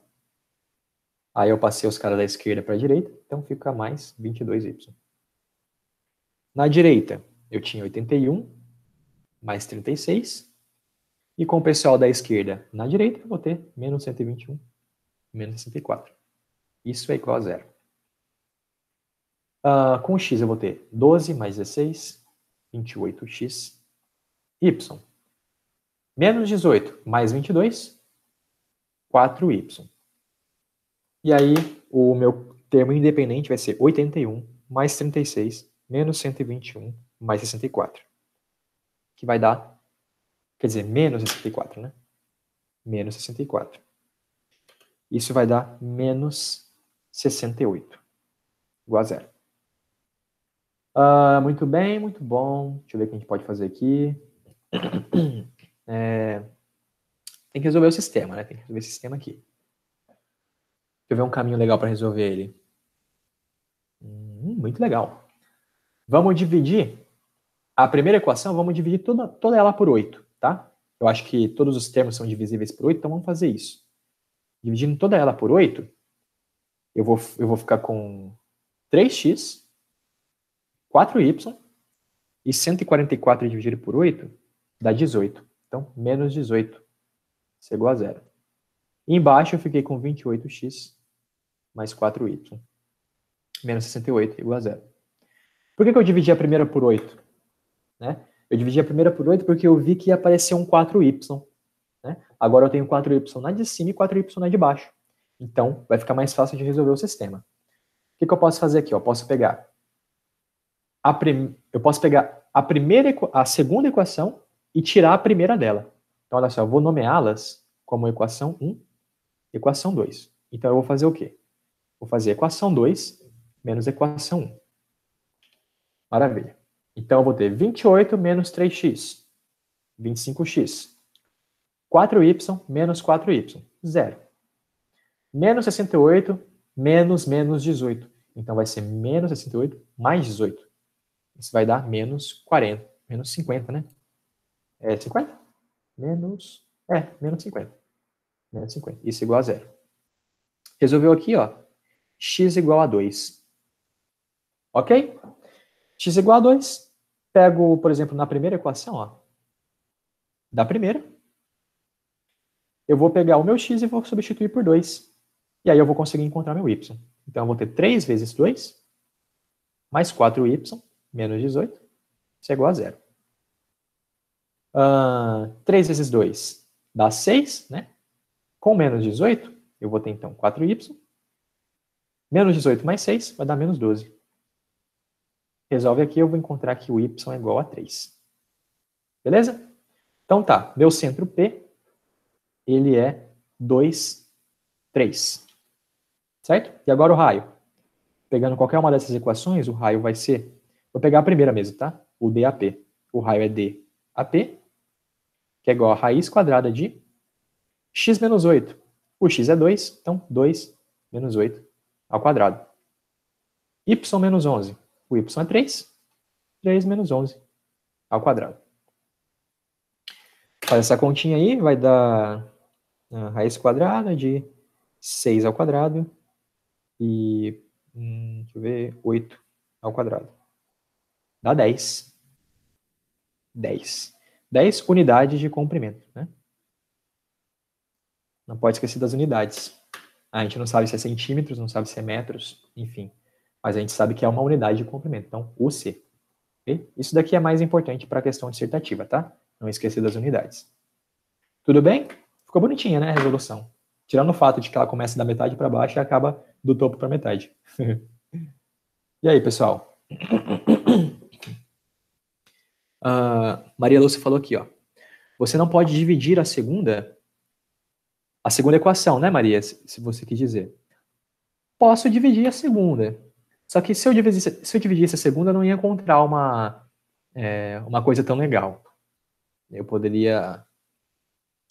Aí eu passei os caras da esquerda para a direita, então fica mais 22y. Na direita eu tinha 81 mais 36. E com o pessoal da esquerda na direita, eu vou ter menos 121, menos 64. Isso é igual a zero. Uh, com x eu vou ter 12 mais 16, 28x. Y, menos 18 mais 22, 4y. E aí, o meu termo independente vai ser 81 mais 36, menos 121 mais 64 que vai dar, quer dizer, menos 64, né? Menos 64. Isso vai dar menos 68, igual a zero. Ah, muito bem, muito bom. Deixa eu ver o que a gente pode fazer aqui. É, tem que resolver o sistema, né? Tem que resolver esse sistema aqui. Deixa eu ver um caminho legal para resolver ele. Hum, muito legal. Vamos dividir a primeira equação, vamos dividir toda, toda ela por 8, tá? Eu acho que todos os termos são divisíveis por 8, então vamos fazer isso. Dividindo toda ela por 8, eu vou, eu vou ficar com 3x, 4y, e 144 dividido por 8 dá 18. Então, menos 18 isso é igual a zero. E embaixo eu fiquei com 28x mais 4y. Menos 68 igual a zero. Por que, que eu dividi a primeira por 8? Né? Eu dividi a primeira por 8 porque eu vi que apareceu um 4y. Né? Agora eu tenho 4y na de cima e 4y na de baixo. Então, vai ficar mais fácil de resolver o sistema. O que, que eu posso fazer aqui? Eu posso pegar a, prim... eu posso pegar a, primeira, a segunda equação e tirar a primeira dela. Então, olha só, eu vou nomeá-las como equação 1 e equação 2. Então, eu vou fazer o quê? Vou fazer equação 2 menos equação 1. Maravilha. Então, eu vou ter 28 menos 3x, 25x. 4y menos 4y, zero. Menos 68 menos menos 18. Então, vai ser menos 68 mais 18. Isso vai dar menos 40, menos 50, né? É 50? Menos, é, menos 50. Menos 50. Isso é igual a zero. Resolveu aqui, ó. x igual a 2. Ok? x igual a 2, pego, por exemplo, na primeira equação, ó, da primeira, eu vou pegar o meu x e vou substituir por 2. E aí eu vou conseguir encontrar meu y. Então eu vou ter 3 vezes 2, mais 4y, menos 18, isso é igual a zero. Uh, 3 vezes 2 dá 6, né? Com menos 18, eu vou ter então 4y. Menos 18 mais 6 vai dar menos 12 resolve aqui, eu vou encontrar que o y é igual a 3. Beleza? Então tá, meu centro P, ele é 2, 3. Certo? E agora o raio. Pegando qualquer uma dessas equações, o raio vai ser... Vou pegar a primeira mesmo, tá? O DAP. O raio é DAP, que é igual a raiz quadrada de x menos 8. O x é 2, então 2 menos 8 ao quadrado. y menos 11 o y é 3. 3 menos 11 ao quadrado. Faz essa continha aí, vai dar a né, raiz quadrada de 6 ao quadrado e, hum, deixa eu ver, 8 ao quadrado. Dá 10. 10. 10 unidades de comprimento, né? Não pode esquecer das unidades. a gente não sabe se é centímetros, não sabe se é metros, enfim mas a gente sabe que é uma unidade de comprimento, então o Okay? Isso daqui é mais importante para a questão dissertativa, tá? Não esquecer das unidades. Tudo bem? Ficou bonitinha, né, a resolução? Tirando o fato de que ela começa da metade para baixo e acaba do topo para metade. e aí, pessoal? Uh, Maria Lúcia falou aqui, ó. Você não pode dividir a segunda, a segunda equação, né, Maria? Se você quis dizer. Posso dividir a segunda, só que se eu dividisse, se eu dividisse a segunda, eu não ia encontrar uma, é, uma coisa tão legal. Eu poderia.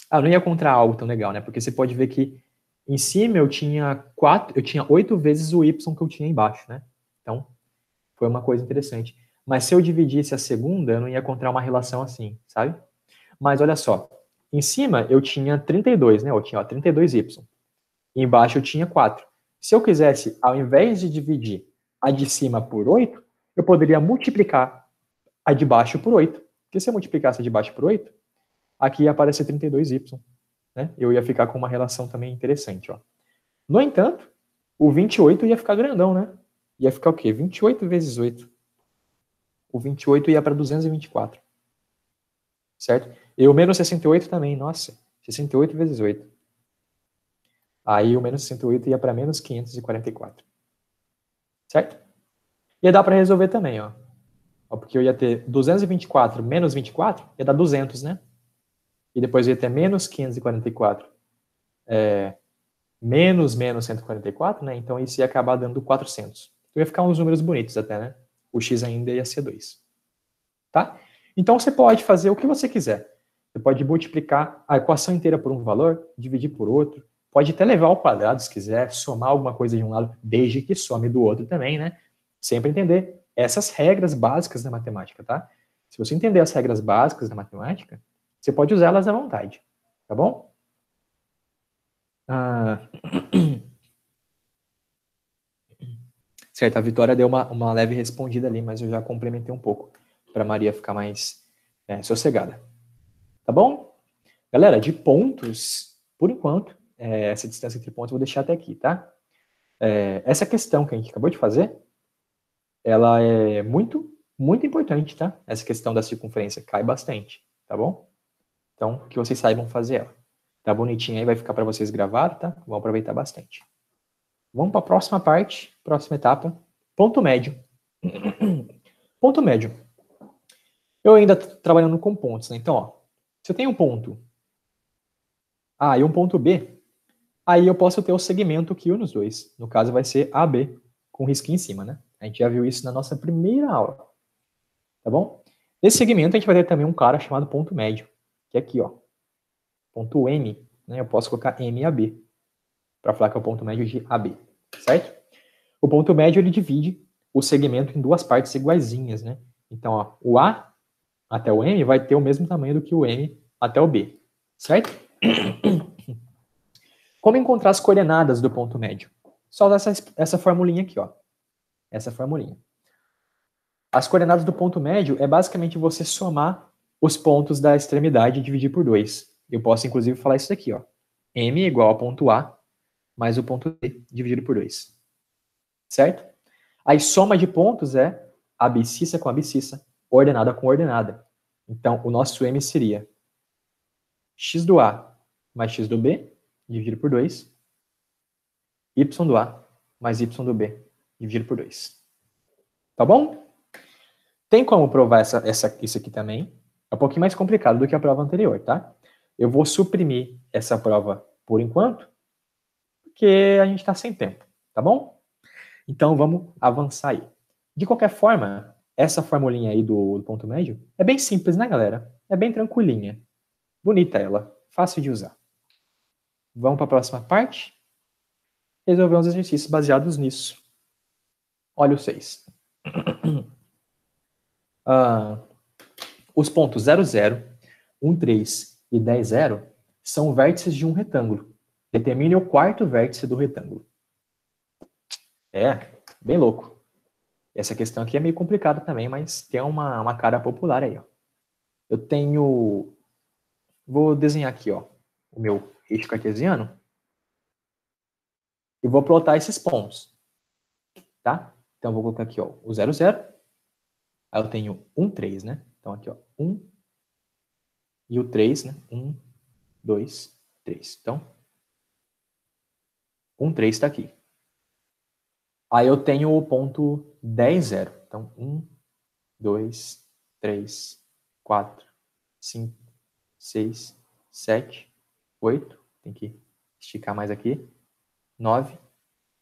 Ah, eu não ia encontrar algo tão legal, né? Porque você pode ver que em cima eu tinha quatro, eu tinha oito vezes o y que eu tinha embaixo, né? Então, foi uma coisa interessante. Mas se eu dividisse a segunda, eu não ia encontrar uma relação assim, sabe? Mas olha só, em cima eu tinha 32, né? Eu tinha ó, 32y. E embaixo eu tinha 4. Se eu quisesse, ao invés de dividir a de cima por 8, eu poderia multiplicar a de baixo por 8. Porque se eu multiplicasse a de baixo por 8, aqui ia aparecer 32y. Né? Eu ia ficar com uma relação também interessante. Ó. No entanto, o 28 ia ficar grandão, né? Ia ficar o quê? 28 vezes 8. O 28 ia para 224. Certo? E o menos 68 também, nossa. 68 vezes 8. Aí o menos 68 ia para menos 544. Certo? Ia dar para resolver também, ó. ó. Porque eu ia ter 224 menos 24, ia dar 200, né? E depois ia ter menos 544. É, menos menos 144, né? Então isso ia acabar dando 400. Então ia ficar uns números bonitos até, né? O x ainda ia ser 2. Tá? Então você pode fazer o que você quiser. Você pode multiplicar a equação inteira por um valor, dividir por outro, Pode até levar ao quadrado, se quiser, somar alguma coisa de um lado, desde que some do outro também, né? Sempre entender essas regras básicas da matemática, tá? Se você entender as regras básicas da matemática, você pode usá-las à vontade, tá bom? Ah... Certo, a Vitória deu uma, uma leve respondida ali, mas eu já complementei um pouco para Maria ficar mais é, sossegada. Tá bom? Galera, de pontos, por enquanto, é, essa distância entre pontos, eu vou deixar até aqui, tá? É, essa questão que a gente acabou de fazer, ela é muito, muito importante, tá? Essa questão da circunferência cai bastante, tá bom? Então, que vocês saibam fazer ela. Tá bonitinha aí, vai ficar para vocês gravar, tá? Vão aproveitar bastante. Vamos para a próxima parte, próxima etapa, ponto médio. ponto médio. Eu ainda tô trabalhando com pontos, né? Então, ó, se eu tenho um ponto A e um ponto B, aí eu posso ter o segmento que une dois. No caso, vai ser AB, com risquinho em cima, né? A gente já viu isso na nossa primeira aula. Tá bom? Nesse segmento, a gente vai ter também um cara chamado ponto médio, que é aqui, ó. Ponto M, né? Eu posso colocar M e AB, para falar que é o ponto médio de AB, certo? O ponto médio, ele divide o segmento em duas partes iguaizinhas, né? Então, ó, o A até o M vai ter o mesmo tamanho do que o M até o B, certo? Como encontrar as coordenadas do ponto médio? Só usar essa, essa formulinha aqui, ó. Essa formulinha. As coordenadas do ponto médio é basicamente você somar os pontos da extremidade e dividir por 2. Eu posso, inclusive, falar isso aqui, ó. M é igual ao ponto A mais o ponto D dividido por 2. Certo? Aí, soma de pontos é abscissa com abscissa, ordenada com ordenada. Então, o nosso M seria x do A mais x do B dividido por 2, y do A mais y do B dividido por 2. Tá bom? Tem como provar essa, essa, isso aqui também. É um pouquinho mais complicado do que a prova anterior, tá? Eu vou suprimir essa prova por enquanto, porque a gente está sem tempo, tá bom? Então vamos avançar aí. De qualquer forma, essa formulinha aí do, do ponto médio é bem simples, né, galera? É bem tranquilinha. Bonita ela, fácil de usar. Vamos para a próxima parte? Resolver uns exercícios baseados nisso. Olha o 6. Ah, os pontos 0, 0, 1, 3 e 10, 0 são vértices de um retângulo. Determine o quarto vértice do retângulo. É, bem louco. Essa questão aqui é meio complicada também, mas tem uma, uma cara popular aí. Ó. Eu tenho... Vou desenhar aqui ó, o meu eixo cartesiano e vou plotar esses pontos, tá? Então, eu vou colocar aqui, ó, o 0, 0. Aí eu tenho 1, 3, né? Então, aqui, ó, 1 e o 3, né? 1, 2, 3. Então, 1, 3 está aqui. Aí eu tenho o ponto 10, 0. Então, 1, 2, 3, 4, 5, 6, 7, 8, tem que esticar mais aqui. 9,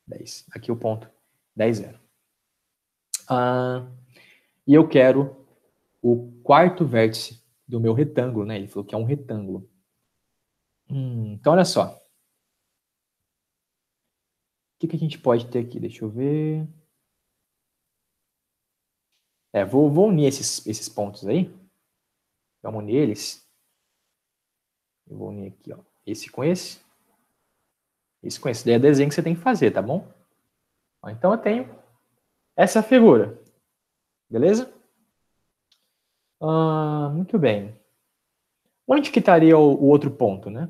10. Aqui o ponto 10, 0. Ah, e eu quero o quarto vértice do meu retângulo, né? Ele falou que é um retângulo. Hum, então, olha só. O que, que a gente pode ter aqui? Deixa eu ver. É, vou, vou unir esses, esses pontos aí. Vamos unir eles. Eu vou unir aqui, ó. Esse com esse? Esse com esse. Daí é desenho que você tem que fazer, tá bom? Então eu tenho essa figura. Beleza? Ah, muito bem. Onde que estaria o, outro ponto, né?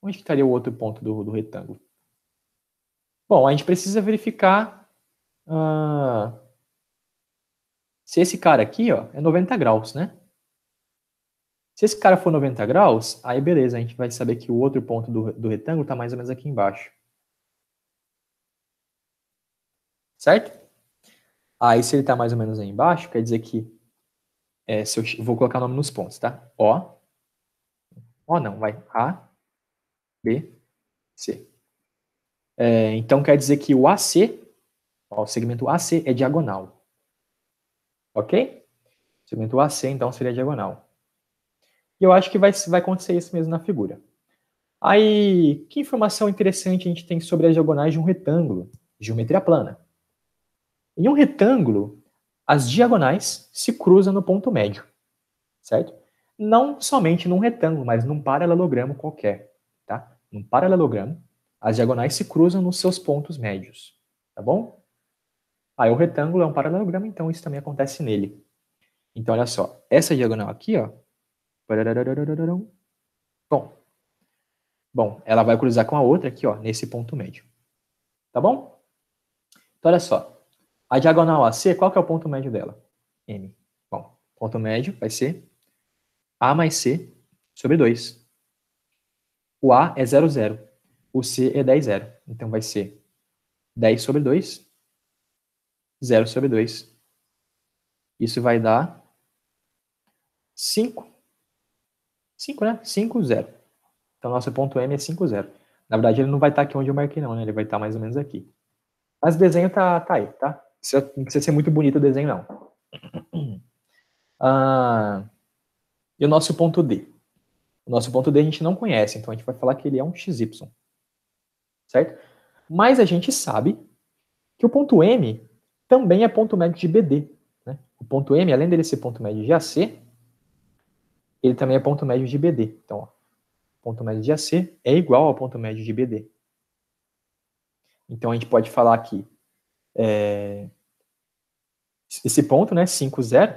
Onde que estaria o outro ponto do, do retângulo? Bom, a gente precisa verificar ah, se esse cara aqui ó, é 90 graus, né? Se esse cara for 90 graus, aí beleza, a gente vai saber que o outro ponto do, do retângulo está mais ou menos aqui embaixo. Certo? Aí se ele está mais ou menos aí embaixo, quer dizer que é, se eu vou colocar o nome nos pontos, tá? O. O não, vai. A. B. C. É, então quer dizer que o AC, ó, o segmento AC é diagonal. Ok? O segmento AC, então, seria diagonal. E eu acho que vai, vai acontecer isso mesmo na figura. Aí, que informação interessante a gente tem sobre as diagonais de um retângulo, geometria plana? Em um retângulo, as diagonais se cruzam no ponto médio, certo? Não somente num retângulo, mas num paralelogramo qualquer, tá? Num paralelogramo, as diagonais se cruzam nos seus pontos médios, tá bom? Aí o retângulo é um paralelogramo, então isso também acontece nele. Então, olha só, essa diagonal aqui, ó, Bom. Bom, ela vai cruzar com a outra aqui, ó, nesse ponto médio. Tá bom? Então, olha só. A diagonal AC, qual que é o ponto médio dela? M. Bom, ponto médio vai ser A mais C sobre 2. O A é 0, 0. O C é 10, 0. Então, vai ser 10 sobre 2, 0 sobre 2. Isso vai dar 5 5, né? 5, 0. Então, nosso ponto M é 5, 0. Na verdade, ele não vai estar aqui onde eu marquei, não, né? Ele vai estar mais ou menos aqui. Mas o desenho tá, tá aí, tá? Não precisa ser muito bonito o desenho, não. Ah, e o nosso ponto D? O nosso ponto D a gente não conhece, então a gente vai falar que ele é um XY. Certo? Mas a gente sabe que o ponto M também é ponto médio de BD. Né? O ponto M, além dele ser ponto médio de AC, ele também é ponto médio de BD. Então, ó, ponto médio de AC é igual ao ponto médio de BD. Então, a gente pode falar que é, esse ponto, né, 5, 0,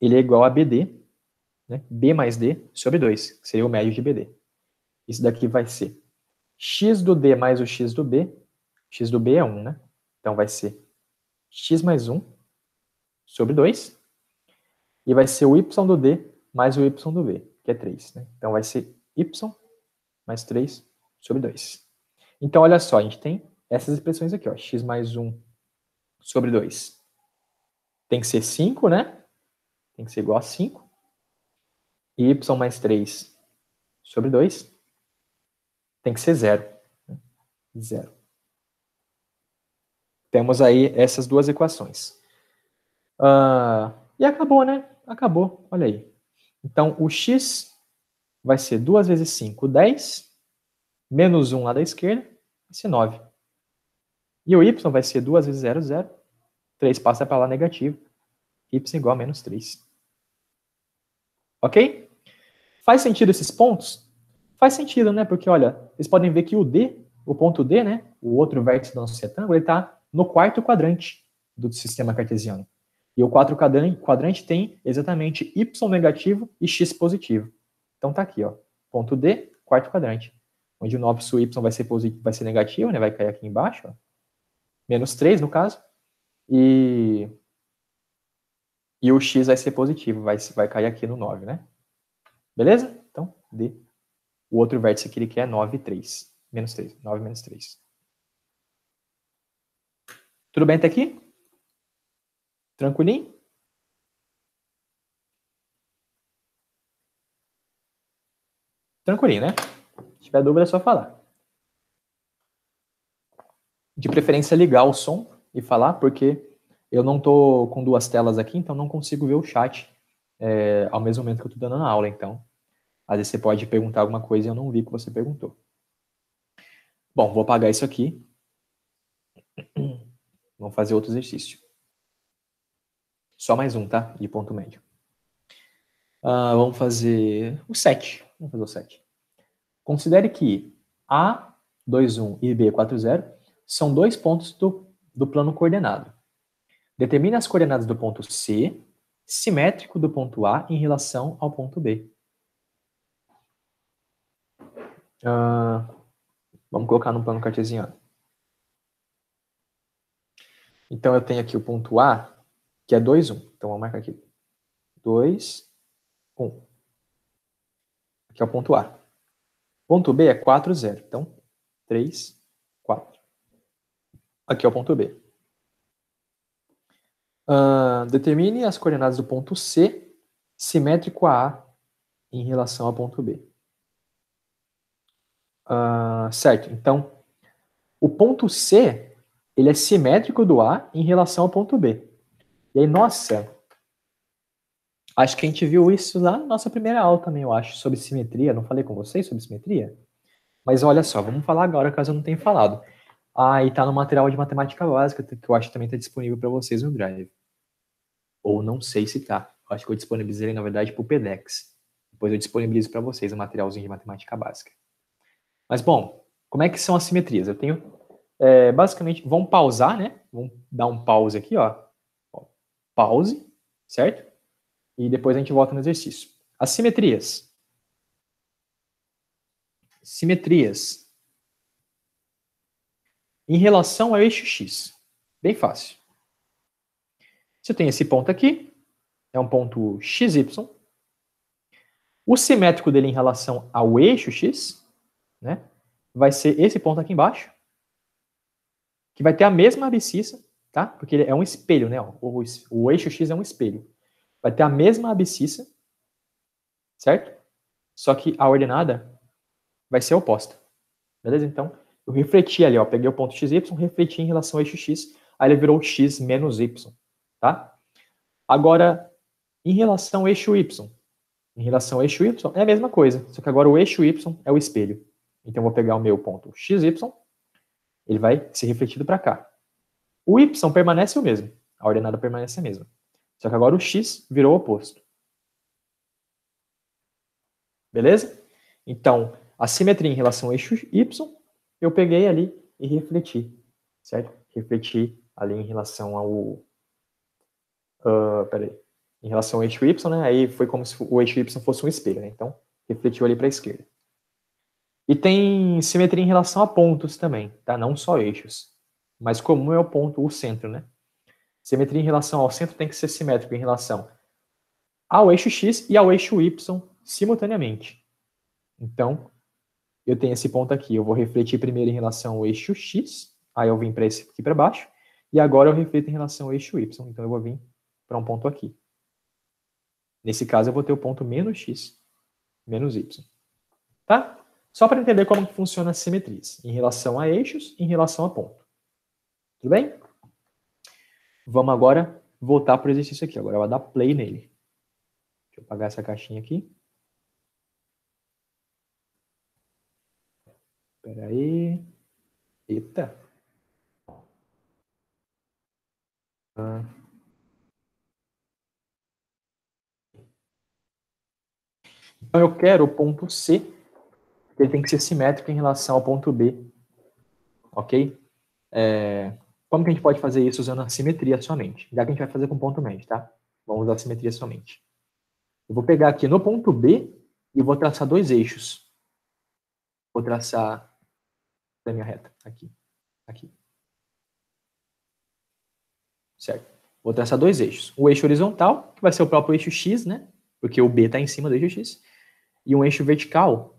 ele é igual a BD, né, B mais D sobre 2, que seria o médio de BD. Isso daqui vai ser x do D mais o x do B, x do B é 1, né? Então, vai ser x mais 1 sobre 2, e vai ser o y do D mais o y do b, que é 3. Né? Então, vai ser y mais 3 sobre 2. Então, olha só, a gente tem essas expressões aqui, ó, x mais 1 sobre 2. Tem que ser 5, né? Tem que ser igual a 5. E y mais 3 sobre 2 tem que ser zero. Né? Zero. Temos aí essas duas equações. Uh, e acabou, né? Acabou. Olha aí. Então, o x vai ser 2 vezes 5, 10, menos 1 lá da esquerda, vai ser 9. E o y vai ser 2 vezes 0, 0, 3 passa para lá negativo, y igual a menos 3. Ok? Faz sentido esses pontos? Faz sentido, né? Porque, olha, vocês podem ver que o D, o ponto D, né? O outro vértice do nosso retângulo, ele está no quarto quadrante do sistema cartesiano. E o 4 quadrante tem exatamente Y negativo e X positivo. Então tá aqui, ó. Ponto D, quarto quadrante. Onde o nosso Y vai ser, positivo, vai ser negativo, né? Vai cair aqui embaixo, ó. Menos 3, no caso. E... E o X vai ser positivo, vai, vai cair aqui no 9, né? Beleza? Então, D. O outro vértice que ele quer é 9, 3. Menos 3. 9, menos 3. Tudo bem até aqui? Tranquilinho? Tranquilinho, né? Se tiver dúvida é só falar. De preferência ligar o som e falar, porque eu não tô com duas telas aqui, então não consigo ver o chat é, ao mesmo momento que eu estou dando a aula, então às vezes você pode perguntar alguma coisa e eu não vi que você perguntou. Bom, vou apagar isso aqui. Vamos fazer outro exercício. Só mais um, tá? De ponto médio. Ah, vamos fazer o 7. Vamos fazer o 7. Considere que A21 e B40 são dois pontos do, do plano coordenado. Determine as coordenadas do ponto C, simétrico do ponto A em relação ao ponto B. Ah, vamos colocar no plano cartesiano. Então, eu tenho aqui o ponto A, que é 2, 1. Então, vou marcar aqui. 2, 1. Aqui é o ponto A. Ponto B é 4, 0. Então, 3, 4. Aqui é o ponto B. Uh, determine as coordenadas do ponto C simétrico a A em relação ao ponto B. Uh, certo, então, o ponto C ele é simétrico do A em relação ao ponto B. E aí, nossa, acho que a gente viu isso lá na nossa primeira aula também, eu acho, sobre simetria. Não falei com vocês sobre simetria? Mas olha só, vamos falar agora, caso eu não tenha falado. Ah, e tá no material de matemática básica, que eu acho que também está disponível para vocês no Drive. Ou não sei se tá. Eu acho que eu disponibilizei, na verdade, para o PEDEX. Depois eu disponibilizo para vocês o materialzinho de matemática básica. Mas, bom, como é que são as simetrias? Eu tenho, é, basicamente, vamos pausar, né? Vamos dar um pause aqui, ó pause, certo? E depois a gente volta no exercício. As simetrias. Simetrias. Em relação ao eixo X. Bem fácil. Você tem esse ponto aqui, é um ponto XY. O simétrico dele em relação ao eixo X, né, vai ser esse ponto aqui embaixo, que vai ter a mesma abscissa, tá? Porque ele é um espelho, né? O, o eixo X é um espelho. Vai ter a mesma abscissa, certo? Só que a ordenada vai ser oposta. Beleza? Então, eu refleti ali, ó, peguei o ponto XY, refleti em relação ao eixo X, aí ele virou X menos Y, tá? Agora, em relação ao eixo Y, em relação ao eixo Y, é a mesma coisa, só que agora o eixo Y é o espelho. Então, eu vou pegar o meu ponto XY, ele vai ser refletido para cá. O y permanece o mesmo, a ordenada permanece a mesma. Só que agora o x virou o oposto. Beleza? Então, a simetria em relação ao eixo y, eu peguei ali e refleti, certo? Refleti ali em relação ao... Uh, peraí. Em relação ao eixo y, né? Aí foi como se o eixo y fosse um espelho, né? Então, refletiu ali para a esquerda. E tem simetria em relação a pontos também, tá? Não só eixos mais comum é o ponto, o centro, né? Simetria em relação ao centro tem que ser simétrico em relação ao eixo x e ao eixo y simultaneamente. Então, eu tenho esse ponto aqui, eu vou refletir primeiro em relação ao eixo x, aí eu vim para esse aqui para baixo, e agora eu reflito em relação ao eixo y, então eu vou vir para um ponto aqui. Nesse caso, eu vou ter o ponto menos x, menos y. Tá? Só para entender como que funciona a simetria em relação a eixos, em relação a ponto. Tudo bem? Vamos agora voltar para o exercício aqui. Agora vai dar play nele. Deixa eu apagar essa caixinha aqui. Espera aí. Eita. Ah. Então eu quero o ponto C, que ele tem que ser simétrico em relação ao ponto B. Ok? É, como que a gente pode fazer isso usando a simetria somente? Já que a gente vai fazer com ponto médio, tá? Vamos usar a simetria somente. Eu vou pegar aqui no ponto B e vou traçar dois eixos. Vou traçar da minha reta, aqui, aqui. Certo? Vou traçar dois eixos. O eixo horizontal, que vai ser o próprio eixo X, né? Porque o B está em cima do eixo X. E um eixo vertical,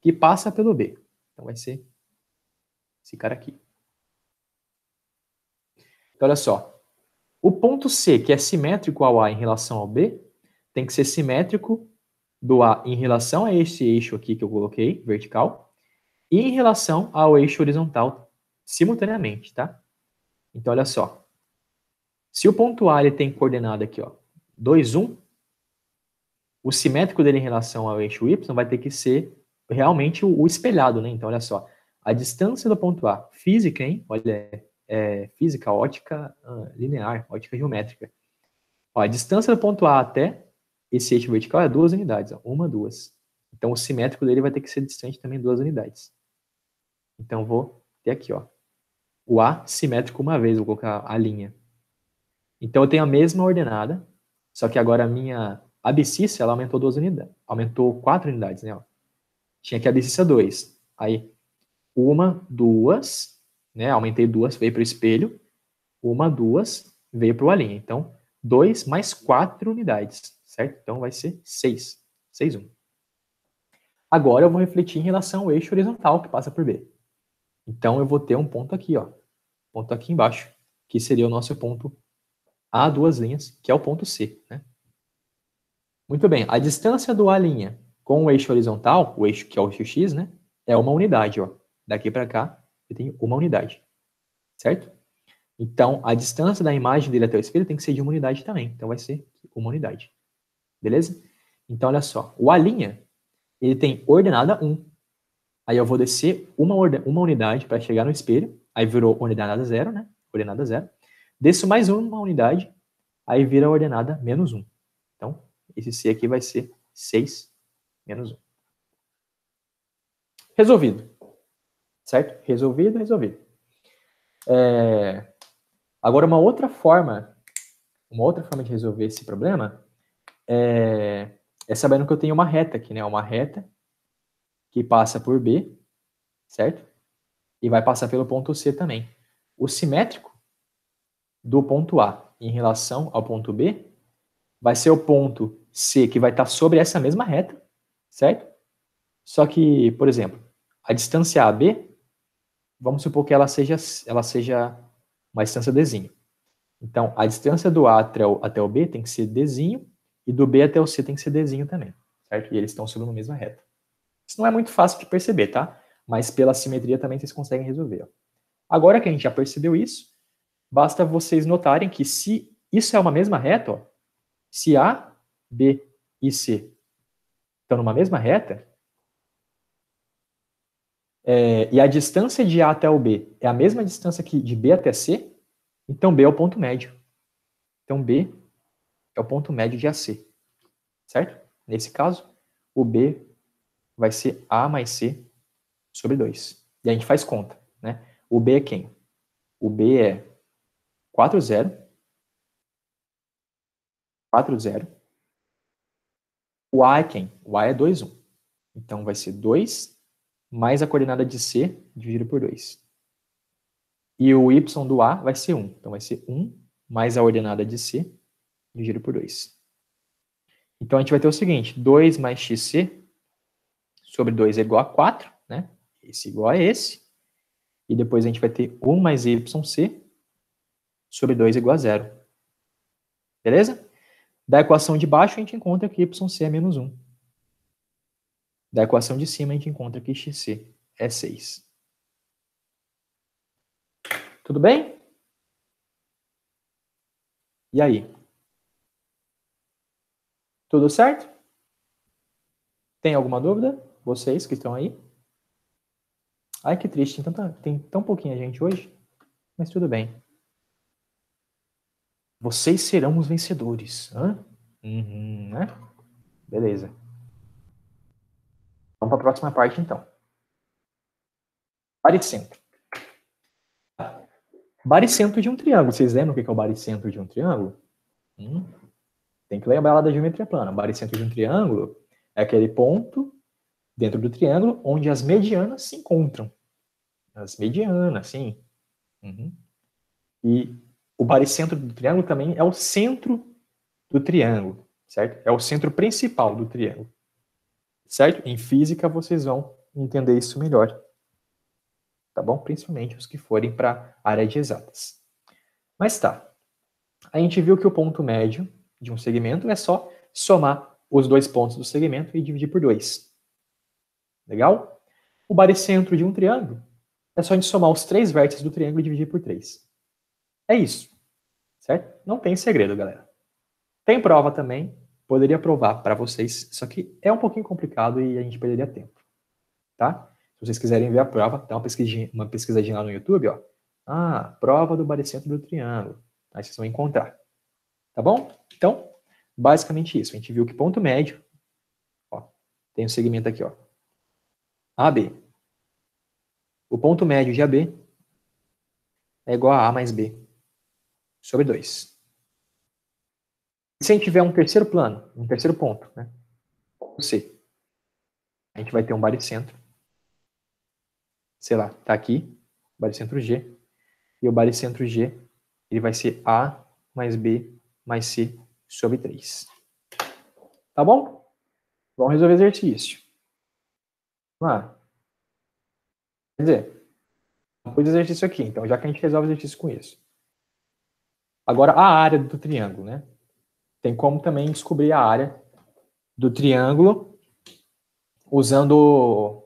que passa pelo B. Então vai ser esse cara aqui. Então, olha só. O ponto C, que é simétrico ao A em relação ao B, tem que ser simétrico do A em relação a esse eixo aqui que eu coloquei, vertical, e em relação ao eixo horizontal simultaneamente, tá? Então, olha só. Se o ponto A ele tem coordenada aqui, ó, 2, 1, o simétrico dele em relação ao eixo Y vai ter que ser realmente o, o espelhado, né? Então, olha só. A distância do ponto A física, hein? Olha, é, física, ótica uh, linear, ótica geométrica. Ó, a distância do ponto A até esse eixo vertical é duas unidades, ó, uma, duas. Então, o simétrico dele vai ter que ser distante também duas unidades. Então, vou ter aqui, ó, o A simétrico uma vez, vou colocar a linha. Então, eu tenho a mesma ordenada, só que agora a minha abscissa, ela aumentou duas unidades, aumentou quatro unidades, né? Ó. Tinha aqui a abscissa 2, aí uma, duas, né? Aumentei duas, veio para o espelho. Uma, duas, veio para o alinha. Então, 2 mais 4 unidades, certo? Então, vai ser 6. 6, 1. Um. Agora, eu vou refletir em relação ao eixo horizontal que passa por B. Então, eu vou ter um ponto aqui, ó. Ponto aqui embaixo, que seria o nosso ponto A, duas linhas, que é o ponto C, né? Muito bem, a distância do A' linha com o eixo horizontal, o eixo que é o eixo X, né? É uma unidade, ó. Daqui para cá, eu tenho uma unidade, certo? Então, a distância da imagem dele até o espelho tem que ser de uma unidade também. Então, vai ser uma unidade. Beleza? Então, olha só. O A' ele tem ordenada 1. Aí eu vou descer uma, uma unidade para chegar no espelho. Aí virou ordenada 0, né? Ordenada 0. Desço mais uma unidade. Aí vira ordenada menos 1. Então, esse C aqui vai ser 6 menos 1. Resolvido. Certo? Resolvido, resolvido. É... Agora, uma outra forma, uma outra forma de resolver esse problema é, é sabendo que eu tenho uma reta aqui, né? Uma reta que passa por B, certo? E vai passar pelo ponto C também. O simétrico do ponto A em relação ao ponto B vai ser o ponto C que vai estar sobre essa mesma reta, certo? Só que, por exemplo, a distância AB vamos supor que ela seja, ela seja uma distância dzinho. Então, a distância do A até o, até o B tem que ser dzinho, e do B até o C tem que ser dzinho também, certo? E eles estão subindo na mesma reta. Isso não é muito fácil de perceber, tá? Mas pela simetria também vocês conseguem resolver. Ó. Agora que a gente já percebeu isso, basta vocês notarem que se isso é uma mesma reta, ó, se A, B e C estão numa mesma reta, é, e a distância de A até o B é a mesma distância que de B até C, então B é o ponto médio. Então B é o ponto médio de AC. Certo? Nesse caso, o B vai ser A mais C sobre 2. E a gente faz conta. Né? O B é quem? O B é 4, 0. 4, 0. O A é quem? O A é 2, 1. Então vai ser 2 mais a coordenada de C dividido por 2. E o y do A vai ser 1. Então, vai ser 1 mais a ordenada de C dividido por 2. Então, a gente vai ter o seguinte, 2 mais xc sobre 2 é igual a 4, né? Esse é igual a esse. E depois a gente vai ter 1 mais yc sobre 2 é igual a zero. Beleza? Da equação de baixo, a gente encontra que yc é menos 1. Da equação de cima, a gente encontra que xc é 6. Tudo bem? E aí? Tudo certo? Tem alguma dúvida? Vocês que estão aí? Ai, que triste. Tanta, tem tão pouquinha gente hoje. Mas tudo bem. Vocês serão os vencedores. Hã? Uhum, né? Beleza. Vamos para a próxima parte, então. Baricentro. Baricentro de um triângulo. Vocês lembram o que é o baricentro de um triângulo? Hum? Tem que lembrar lá da geometria plana. baricentro de um triângulo é aquele ponto dentro do triângulo onde as medianas se encontram. As medianas, sim. Uhum. E o baricentro do triângulo também é o centro do triângulo, certo? É o centro principal do triângulo certo? Em física vocês vão entender isso melhor, tá bom? Principalmente os que forem para área de exatas. Mas tá, a gente viu que o ponto médio de um segmento é só somar os dois pontos do segmento e dividir por dois. Legal? O baricentro de um triângulo é só a gente somar os três vértices do triângulo e dividir por três. É isso, certo? Não tem segredo, galera. Tem prova também, poderia provar para vocês, só que é um pouquinho complicado e a gente perderia tempo, tá? Se vocês quiserem ver a prova, dá uma pesquisadinha, uma pesquisadinha lá no YouTube, ó. Ah, prova do barecento do triângulo. Aí vocês vão encontrar. Tá bom? Então, basicamente isso. A gente viu que ponto médio, ó, tem um segmento aqui, ó. AB. O ponto médio de AB é igual a A mais B sobre 2. E se a gente tiver um terceiro plano, um terceiro ponto, né? O C. A gente vai ter um baricentro. Sei lá, tá aqui, baricentro G. E o baricentro G, ele vai ser A mais B mais C sobre 3. Tá bom? Vamos resolver o exercício. Vamos lá. Quer dizer, depois do exercício aqui, então, já que a gente resolve o exercício com isso. Agora, a área do triângulo, né? Tem como também descobrir a área do triângulo usando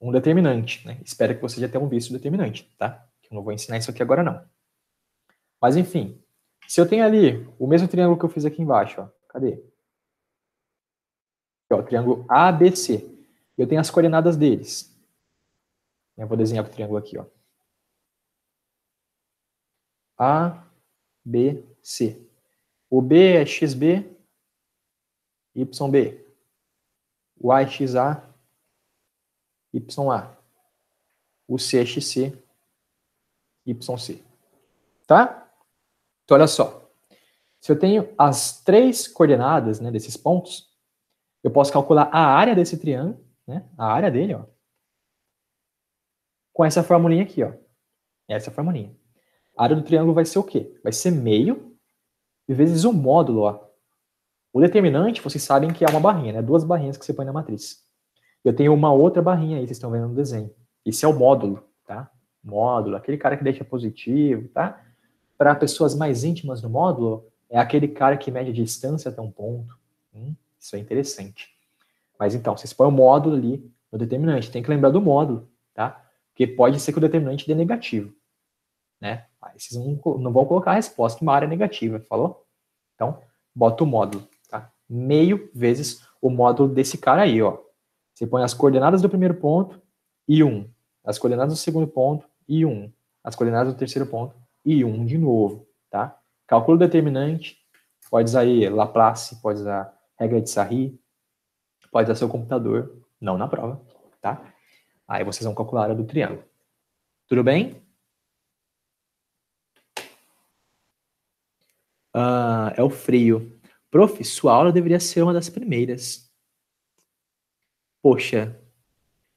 um determinante. Né? Espero que você já tenha visto o determinante, tá? Eu não vou ensinar isso aqui agora, não. Mas, enfim, se eu tenho ali o mesmo triângulo que eu fiz aqui embaixo, ó, cadê? Aqui, ó, triângulo ABC. Eu tenho as coordenadas deles. Eu vou desenhar o triângulo aqui, ó. A, B, C. O B é XB, YB. O A é XA, YA. O C é XC, YC. Tá? Então, olha só. Se eu tenho as três coordenadas né, desses pontos, eu posso calcular a área desse triângulo, né, a área dele, ó, com essa formulinha aqui. Ó. Essa formulinha. A área do triângulo vai ser o quê? Vai ser meio vezes um módulo. Ó. O determinante, vocês sabem que é uma barrinha, né? Duas barrinhas que você põe na matriz. Eu tenho uma outra barrinha aí, vocês estão vendo no desenho. Esse é o módulo, tá? Módulo, aquele cara que deixa positivo, tá? Para pessoas mais íntimas do módulo, é aquele cara que mede a distância até um ponto. Hum, isso é interessante. Mas então, vocês põem o módulo ali no determinante. Tem que lembrar do módulo, tá? Porque pode ser que o determinante dê negativo né? Aí vocês não, não vão colocar a resposta em uma área negativa, falou? Então, bota o módulo, tá? Meio vezes o módulo desse cara aí, ó. Você põe as coordenadas do primeiro ponto e 1. Um. As coordenadas do segundo ponto e 1. Um. As coordenadas do terceiro ponto e 1 um de novo, tá? Cálculo determinante, pode usar aí Laplace, pode usar regra de Sarri, pode usar seu computador, não na prova, tá? Aí vocês vão calcular a área do triângulo. Tudo bem? uh, é o frio. Prof, sua aula deveria ser uma das primeiras. Poxa,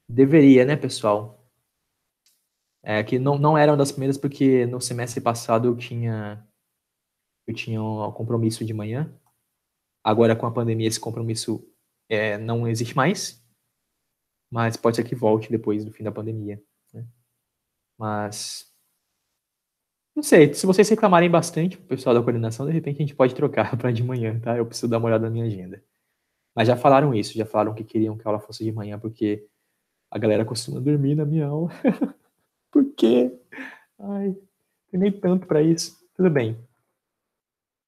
deveria, né, pessoal? É, que não, não era uma das primeiras porque no semestre passado eu tinha eu tinha um compromisso de manhã. Agora com a pandemia esse compromisso é, não existe mais, mas pode ser que volte depois do fim da pandemia. Né? Mas não sei, se vocês reclamarem bastante o pessoal da coordenação, de repente a gente pode trocar para de manhã, tá? Eu preciso dar uma olhada na minha agenda. Mas já falaram isso, já falaram que queriam que a aula fosse de manhã, porque a galera costuma dormir na minha aula. Por quê? Ai, treinei tanto para isso. Tudo bem.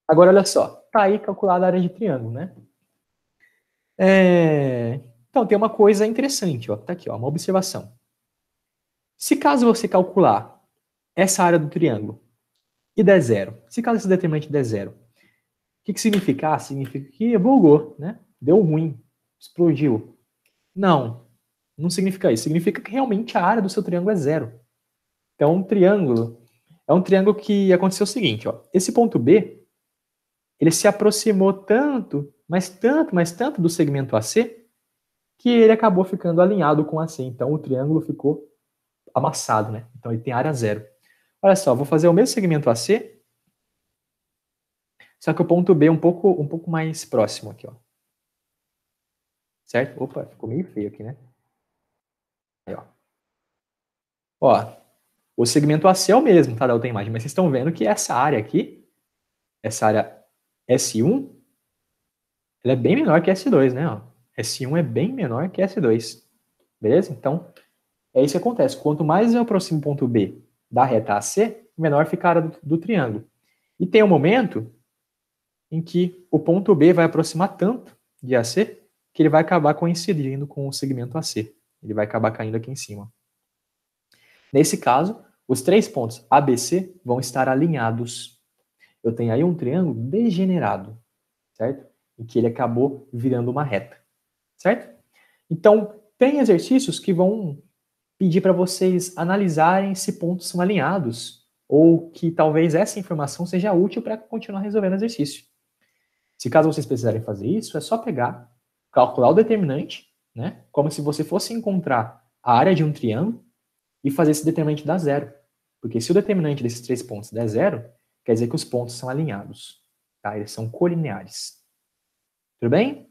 Agora, olha só. Tá aí calculada a área de triângulo, né? É... Então, tem uma coisa interessante, ó. Tá aqui, ó. Uma observação. Se caso você calcular essa área do triângulo. E der zero. Se caso esse determinante der zero, o que, que significa? Ah, significa que vulgou, né? Deu ruim, explodiu. Não, não significa isso. Significa que realmente a área do seu triângulo é zero. Então, um triângulo é um triângulo que aconteceu o seguinte, ó. Esse ponto B, ele se aproximou tanto, mas tanto, mas tanto do segmento AC, que ele acabou ficando alinhado com AC. Então, o triângulo ficou amassado, né? Então, ele tem área zero. Olha só, vou fazer o mesmo segmento AC, só que o ponto B é um pouco, um pouco mais próximo aqui, ó. Certo? Opa, ficou meio feio aqui, né? Aí, ó. Ó, o segmento AC é o mesmo, tá, da outra imagem, mas vocês estão vendo que essa área aqui, essa área S1, ela é bem menor que S2, né, ó. S1 é bem menor que S2, beleza? Então, é isso que acontece. Quanto mais eu aproximo o ponto B da reta AC, menor fica a área do, do triângulo. E tem um momento em que o ponto B vai aproximar tanto de AC que ele vai acabar coincidindo com o segmento AC. Ele vai acabar caindo aqui em cima. Nesse caso, os três pontos ABC vão estar alinhados. Eu tenho aí um triângulo degenerado, certo? Em que ele acabou virando uma reta, certo? Então, tem exercícios que vão pedir para vocês analisarem se pontos são alinhados ou que talvez essa informação seja útil para continuar resolvendo o exercício. Se caso vocês precisarem fazer isso, é só pegar, calcular o determinante, né? Como se você fosse encontrar a área de um triângulo e fazer esse determinante dar zero. Porque se o determinante desses três pontos der zero, quer dizer que os pontos são alinhados, tá? Eles são colineares. Tudo bem?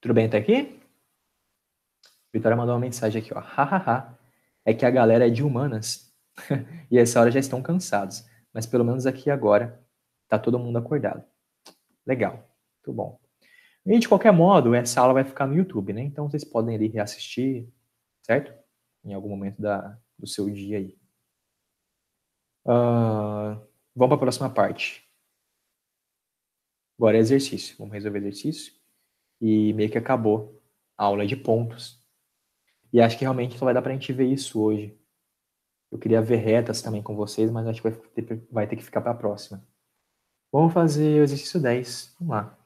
Tudo bem até aqui? Vitória mandou uma mensagem aqui, ó. Hahaha. É que a galera é de humanas. e essa hora já estão cansados. Mas pelo menos aqui agora tá todo mundo acordado. Legal. tudo bom. E de qualquer modo, essa aula vai ficar no YouTube, né? Então vocês podem ali reassistir, certo? Em algum momento da, do seu dia aí. Uh, vamos para a próxima parte. Agora é exercício. Vamos resolver exercício e meio que acabou a aula de pontos. E acho que realmente só vai dar para a gente ver isso hoje. Eu queria ver retas também com vocês, mas acho que vai ter, vai ter que ficar para a próxima. Vamos fazer o exercício 10. Vamos lá.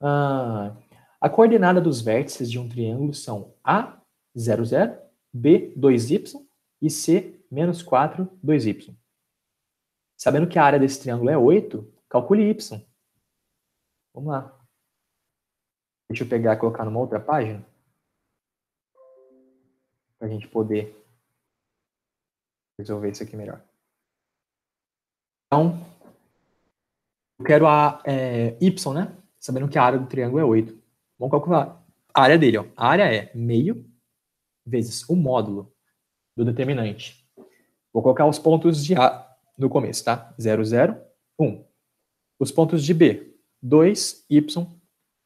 Ah, a coordenada dos vértices de um triângulo são A, 0, 0, B, 2y e C, menos 4, 2y. Sabendo que a área desse triângulo é 8, calcule y. Vamos lá. Deixa eu pegar e colocar numa outra página. Para a gente poder resolver isso aqui melhor. Então, eu quero a é, Y, né? Sabendo que a área do triângulo é 8. Vamos calcular a área dele. Ó. A área é meio vezes o módulo do determinante. Vou colocar os pontos de A no começo, tá? 0, 0, 1. Os pontos de B, 2, Y,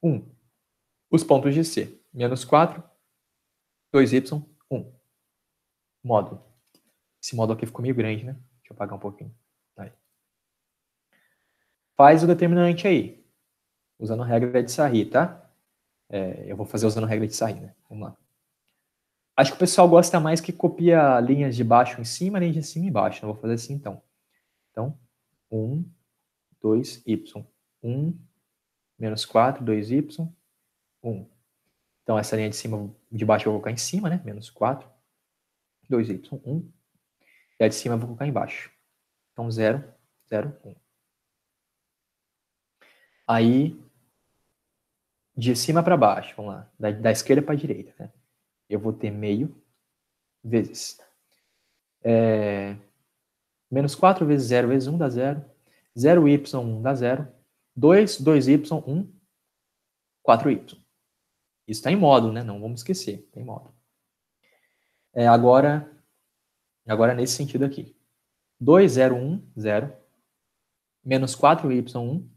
1 os pontos de C. Menos 4, 2y, 1. Módulo. Esse módulo aqui ficou meio grande, né? Deixa eu apagar um pouquinho. Aí. Faz o determinante aí. Usando a regra de Sarri, tá? É, eu vou fazer usando a regra de Sarri, né? Vamos lá. Acho que o pessoal gosta mais que copia linhas de baixo em cima, linhas de cima em baixo. Né? vou fazer assim, então. Então, 1, 2, y. 1, menos 4, 2y, 1. Então, essa linha de cima, de baixo eu vou colocar em cima, né? Menos 4. 2y, 1. E a de cima eu vou colocar embaixo. Então, 0, 0, 1. Aí, de cima para baixo, vamos lá. Da, da esquerda para a direita, né? Eu vou ter meio vezes. É, menos 4 vezes 0 vezes 1 dá 0. 0y, 1 dá 0. 2, 2y, 1, 4y. Isso está em módulo, né? Não vamos esquecer, tá em módulo. É, agora, agora nesse sentido aqui. 2, 0, 1, 0, menos 4y1,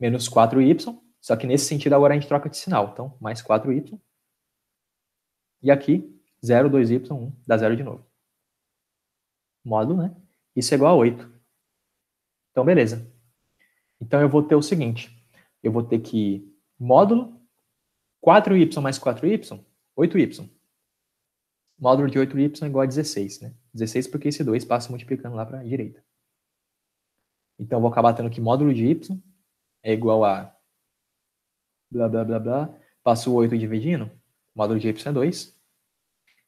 menos 4y, só que nesse sentido agora a gente troca de sinal. Então, mais 4y. E aqui, 0, 2y1, dá 0 de novo. Módulo, né? Isso é igual a 8. Então, beleza. Então, eu vou ter o seguinte. Eu vou ter que módulo 4y mais 4y, 8y. módulo de 8y é igual a 16, né? 16 porque esse 2 passa multiplicando lá para a direita. Então, vou acabar tendo que módulo de y é igual a blá, blá, blá, blá. Passo o 8 dividindo, módulo de y é 2.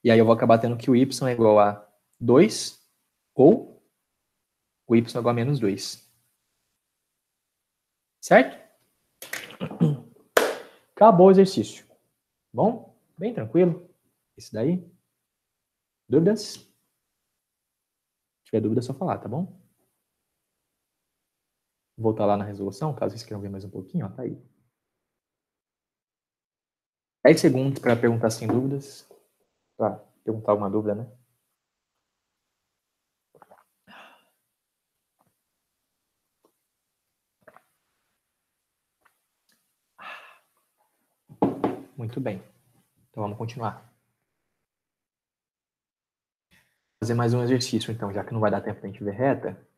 E aí eu vou acabar tendo que o y é igual a 2 ou o y é igual a menos 2. Certo? Acabou o exercício. Bom? Bem tranquilo? Esse daí? Dúvidas? Se tiver dúvida, é só falar, tá bom? Voltar lá na resolução, caso vocês queiram ver mais um pouquinho, ó, tá aí. 10 segundos para perguntar sem dúvidas. Para perguntar alguma dúvida, né? Muito bem. Então vamos continuar. Fazer mais um exercício, então, já que não vai dar tempo de a gente ver reta,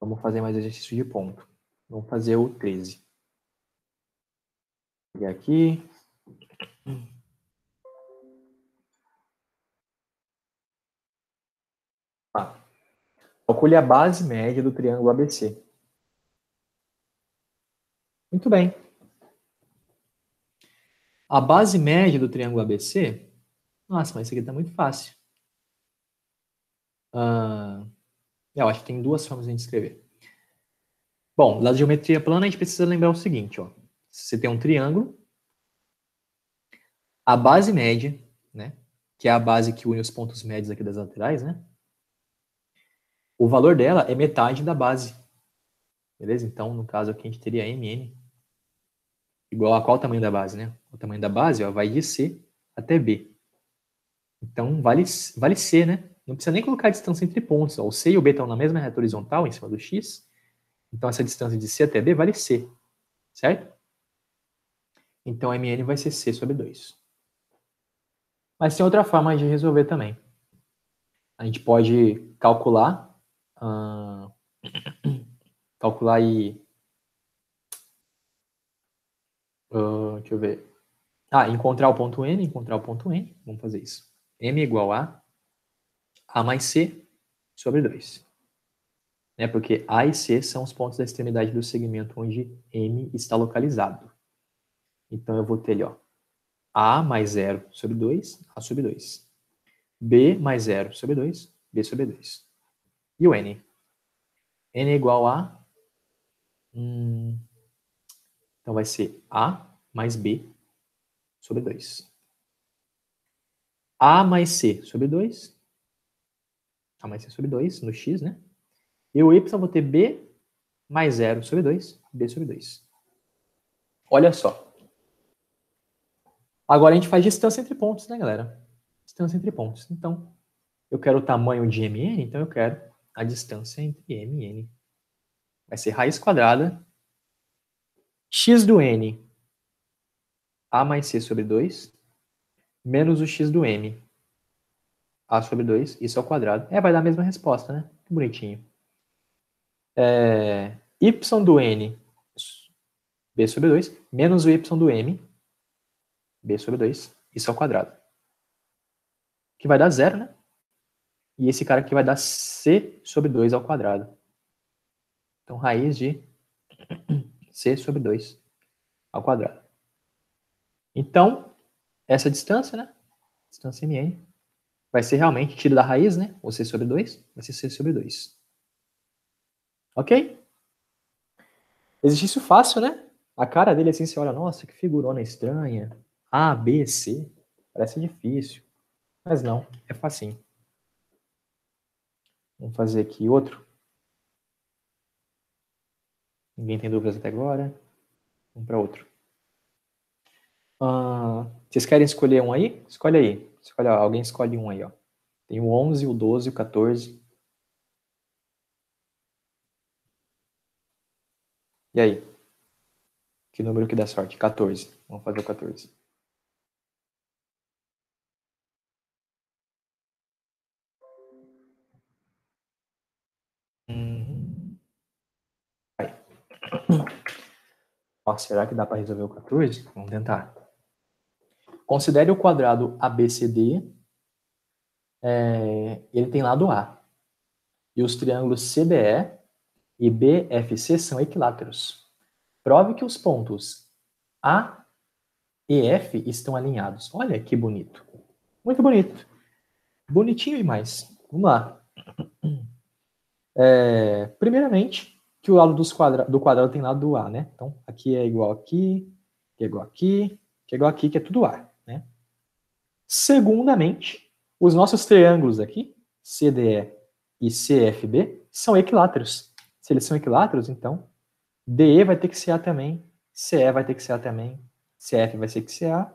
vamos fazer mais exercício de ponto. Vamos fazer o 13. Pegar aqui. Ah. Calcule a base média do triângulo ABC. Muito bem. A base média do triângulo ABC, nossa, mas isso aqui está muito fácil. Ah, eu acho que tem duas formas de a gente escrever. Bom, da geometria plana, a gente precisa lembrar o seguinte, ó. Você tem um triângulo, a base média, né, que é a base que une os pontos médios aqui das laterais, né, o valor dela é metade da base. Beleza? Então, no caso aqui, a gente teria MN igual a qual o tamanho da base, né? O tamanho da base ó, vai de C até B. Então, vale, vale C, né? Não precisa nem colocar a distância entre pontos. Ó. O C e o B estão na mesma reta horizontal, em cima do X. Então, essa distância de C até B vale C, certo? Então, Mn vai ser C sobre 2. Mas tem outra forma de resolver também. A gente pode calcular, uh, calcular e deixa eu ver. Ah, encontrar o ponto M, encontrar o ponto N. Vamos fazer isso. M igual a A mais C sobre 2. Né, porque A e C são os pontos da extremidade do segmento onde M está localizado. Então, eu vou ter ali, ó, A mais 0 sobre 2, A sobre 2. B mais 0 sobre 2, B sobre 2. E o N? N é igual a... Hum, então vai ser A mais B sobre 2. A mais C sobre 2. A mais C sobre 2 no X, né? E o Y vou ter B mais 0 sobre 2, B sobre 2. Olha só. Agora a gente faz distância entre pontos, né, galera? Distância entre pontos. Então, eu quero o tamanho de MN, então eu quero a distância entre M e N. Vai ser raiz quadrada x do n, a mais c sobre 2, menos o x do m, a sobre 2, isso ao quadrado. É, vai dar a mesma resposta, né? Que bonitinho. É, y do n, b sobre 2, menos o y do m, b sobre 2, isso ao quadrado. Que vai dar zero, né? E esse cara aqui vai dar c sobre 2 ao quadrado. Então, raiz de c sobre 2 ao quadrado. Então, essa distância, né? Distância mn, vai ser realmente tiro da raiz, né? Ou c sobre 2, vai ser c sobre 2. Ok? Exercício fácil, né? A cara dele assim, você olha, nossa, que figurona estranha. A, B, C. Parece difícil. Mas não, é facinho. Vamos fazer aqui outro. Ninguém tem dúvidas até agora. Um para outro. Ah, vocês querem escolher um aí? Escolhe aí. Escolhe, ó, alguém escolhe um aí. Ó. Tem o 11, o 12, o 14. E aí? Que número que dá sorte? 14. Vamos fazer o 14. 14. Ó, será que dá para resolver o 14? Vamos tentar. Considere o quadrado ABCD. É, ele tem lado A. E os triângulos CBE e BFC são equiláteros. Prove que os pontos A e F estão alinhados. Olha que bonito. Muito bonito. Bonitinho demais. Vamos lá. É, primeiramente, que o lado quadra, do quadrado tem lado do A, né? Então, aqui é igual aqui, que é igual aqui, que é igual aqui, que é tudo A, né? Segundamente, os nossos triângulos aqui, CDE e CFB, são equiláteros. Se eles são equiláteros, então, DE vai ter que ser A também, CE vai ter que ser A também, CF vai ter que ser A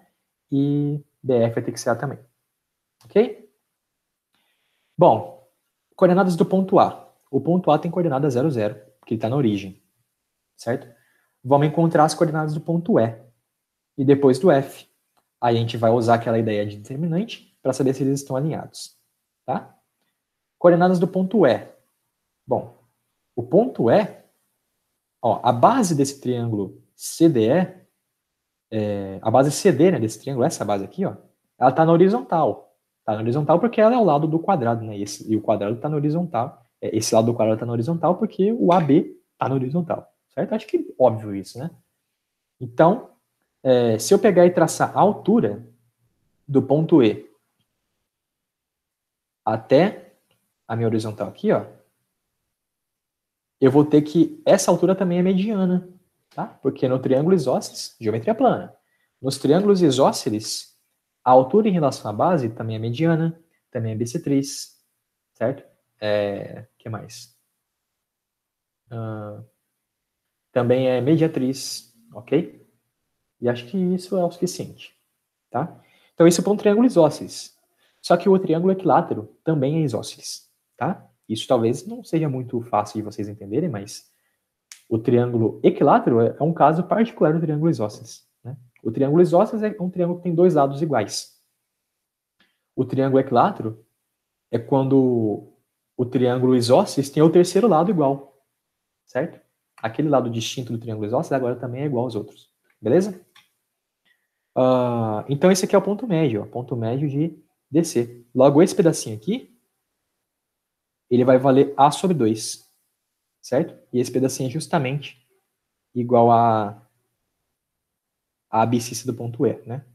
e DF vai ter que ser A também. Ok? Bom, coordenadas do ponto A. O ponto A tem coordenada 0, 0 que está na origem, certo? Vamos encontrar as coordenadas do ponto E e depois do F. Aí a gente vai usar aquela ideia de determinante para saber se eles estão alinhados, tá? Coordenadas do ponto E. Bom, o ponto E, ó, a base desse triângulo CDE, é, a base CD né, desse triângulo, essa base aqui, ó, ela está na horizontal. Está na horizontal porque ela é ao lado do quadrado, né? E, esse, e o quadrado está na horizontal. É, esse lado do quadrado está na horizontal porque o AB está na horizontal, certo? Acho que é óbvio isso, né? Então, é, se eu pegar e traçar a altura do ponto E até a minha horizontal aqui, ó, eu vou ter que essa altura também é mediana, tá? Porque no triângulo isósceles, geometria plana. Nos triângulos isósceles, a altura em relação à base também é mediana, também é bissetriz, certo? É, que mais? Uh, também é mediatriz, ok? E acho que isso é o suficiente, tá? Então, isso para um triângulo isósceles. Só que o triângulo equilátero também é isósceles, tá? Isso talvez não seja muito fácil de vocês entenderem, mas o triângulo equilátero é, é um caso particular do triângulo isósceles. Né? O triângulo isósceles é um triângulo que tem dois lados iguais. O triângulo equilátero é quando o triângulo isósceles tem o terceiro lado igual, certo? Aquele lado distinto do triângulo isósceles agora também é igual aos outros, beleza? Uh, então esse aqui é o ponto médio, ó, ponto médio de DC. Logo esse pedacinho aqui, ele vai valer A sobre 2, certo? E esse pedacinho é justamente igual a a abscissa do ponto E, né?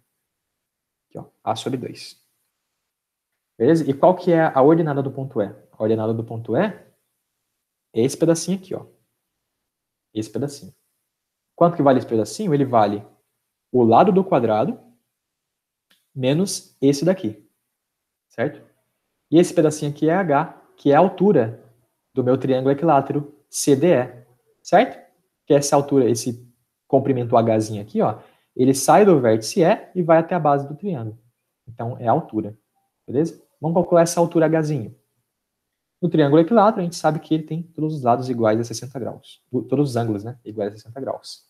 Aqui, ó, A sobre 2. Beleza? E qual que é a ordenada do ponto E? ordenada do ponto E é esse pedacinho aqui, ó. Esse pedacinho. Quanto que vale esse pedacinho? Ele vale o lado do quadrado menos esse daqui, certo? E esse pedacinho aqui é H, que é a altura do meu triângulo equilátero CDE, certo? Que é essa altura, esse comprimento Hzinho aqui, ó, ele sai do vértice E e vai até a base do triângulo. Então, é a altura, beleza? Vamos calcular essa altura Hzinho. No triângulo equilátero, a gente sabe que ele tem todos os lados iguais a 60 graus. Todos os ângulos, né? Iguais a 60 graus.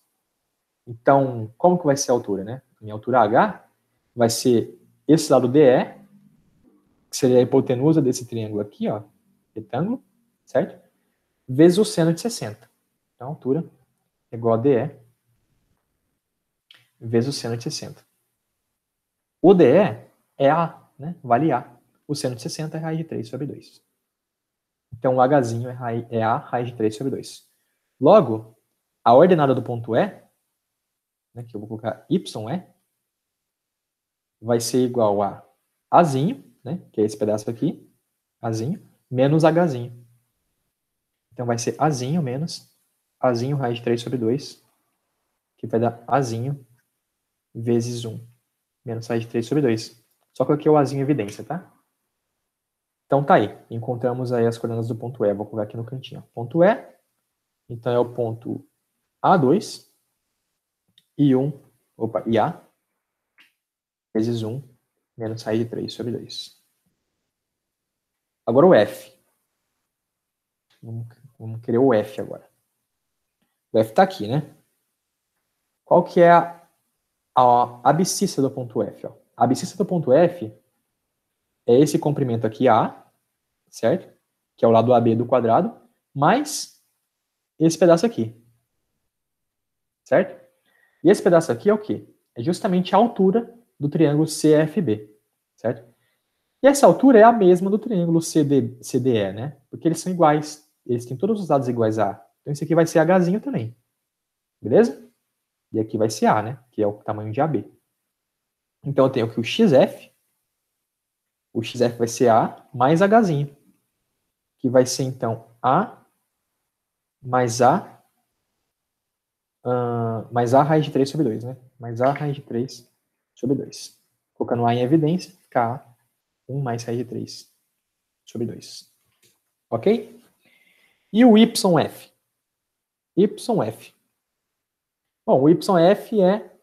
Então, como que vai ser a altura, né? Minha altura H vai ser esse lado DE, que seria a hipotenusa desse triângulo aqui, ó. Retângulo, certo? Vezes o seno de 60. Então, a altura é igual a DE vezes o seno de 60. O DE é A, né? Vale A. O seno de 60 é raiz de 3 sobre 2. Então, o Hzinho é, raiz, é A raiz de 3 sobre 2. Logo, a ordenada do ponto E, né, que eu vou colocar YE, vai ser igual a Azinho, né, que é esse pedaço aqui, Azinho, menos Hzinho. Então, vai ser Azinho menos Azinho raiz de 3 sobre 2, que vai dar Azinho vezes 1, menos raiz de 3 sobre 2. Só coloquei o Azinho em evidência, tá? Então tá aí, encontramos aí as coordenadas do ponto E, vou colocar aqui no cantinho. Ponto E, então é o ponto A2, I1, opa, IA, vezes 1, menos raiz de 3 sobre 2. Agora o F. Vamos, vamos querer o F agora. O F tá aqui, né? Qual que é a, a abscissa do ponto F? Ó? A abscissa do ponto F é esse comprimento aqui, A, certo? Que é o lado AB do quadrado, mais esse pedaço aqui, certo? E esse pedaço aqui é o quê? É justamente a altura do triângulo CFB, certo? E essa altura é a mesma do triângulo CD, CDE, né? Porque eles são iguais, eles têm todos os lados iguais a A. Então esse aqui vai ser Hzinho também, beleza? E aqui vai ser A, né? Que é o tamanho de AB. Então eu tenho aqui o XF, o XF vai ser A mais Hzinho que vai ser então A mais A uh, mais A raiz de 3 sobre 2, né? Mais A raiz de 3 sobre 2. Colocando A em evidência, fica A 1 mais raiz de 3 sobre 2. Ok? E o YF? YF. Bom, o YF é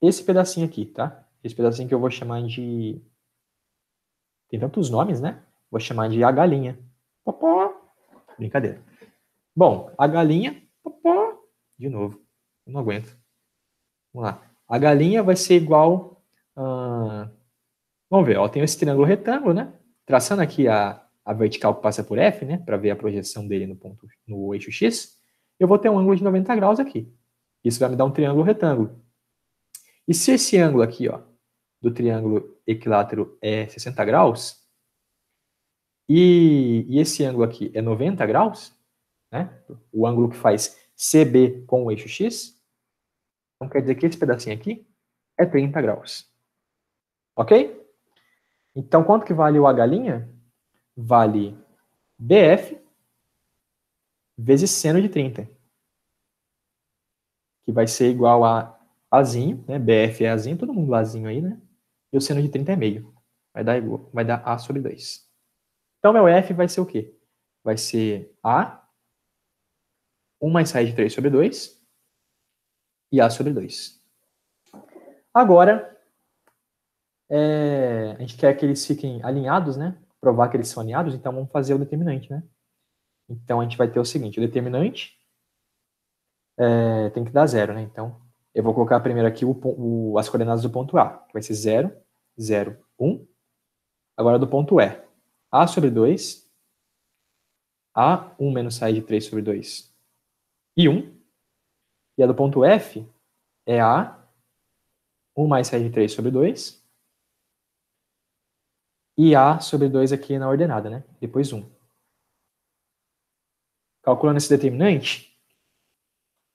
esse pedacinho aqui, tá? Esse pedacinho que eu vou chamar de... Tem tantos nomes, né? Vou chamar de A galinha. Popó. Brincadeira. Bom, a galinha. Popó. De novo. Eu não aguento. Vamos lá. A galinha vai ser igual. Ah, vamos ver, ó, tem esse triângulo retângulo, né? Traçando aqui a, a vertical que passa por F, né? Para ver a projeção dele no ponto no eixo X, eu vou ter um ângulo de 90 graus aqui. Isso vai me dar um triângulo retângulo. E se esse ângulo aqui, ó, do triângulo equilátero é 60 graus, e, e esse ângulo aqui é 90 graus, né? O ângulo que faz CB com o eixo X. Então quer dizer que esse pedacinho aqui é 30 graus. Ok? Então quanto que vale o H Vale BF vezes seno de 30. Que vai ser igual a Azinho, né? BF é Azinho, todo mundo Azinho aí, né? E o seno de 30 é meio. Vai dar, igual, vai dar A sobre 2. Então, meu F vai ser o quê? Vai ser A, 1 mais raiz de 3 sobre 2, e A sobre 2. Agora, é, a gente quer que eles fiquem alinhados, né? Provar que eles são alinhados, então vamos fazer o determinante, né? Então, a gente vai ter o seguinte, o determinante é, tem que dar zero, né? Então, eu vou colocar primeiro aqui o, o, as coordenadas do ponto A, que vai ser 0, 0, 1. Agora do ponto E, a sobre 2, A1 menos sai de 3 sobre 2 e 1. E a do ponto F é A, 1 mais sai de 3 sobre 2, e A sobre 2 aqui na ordenada, né? Depois 1. Calculando esse determinante,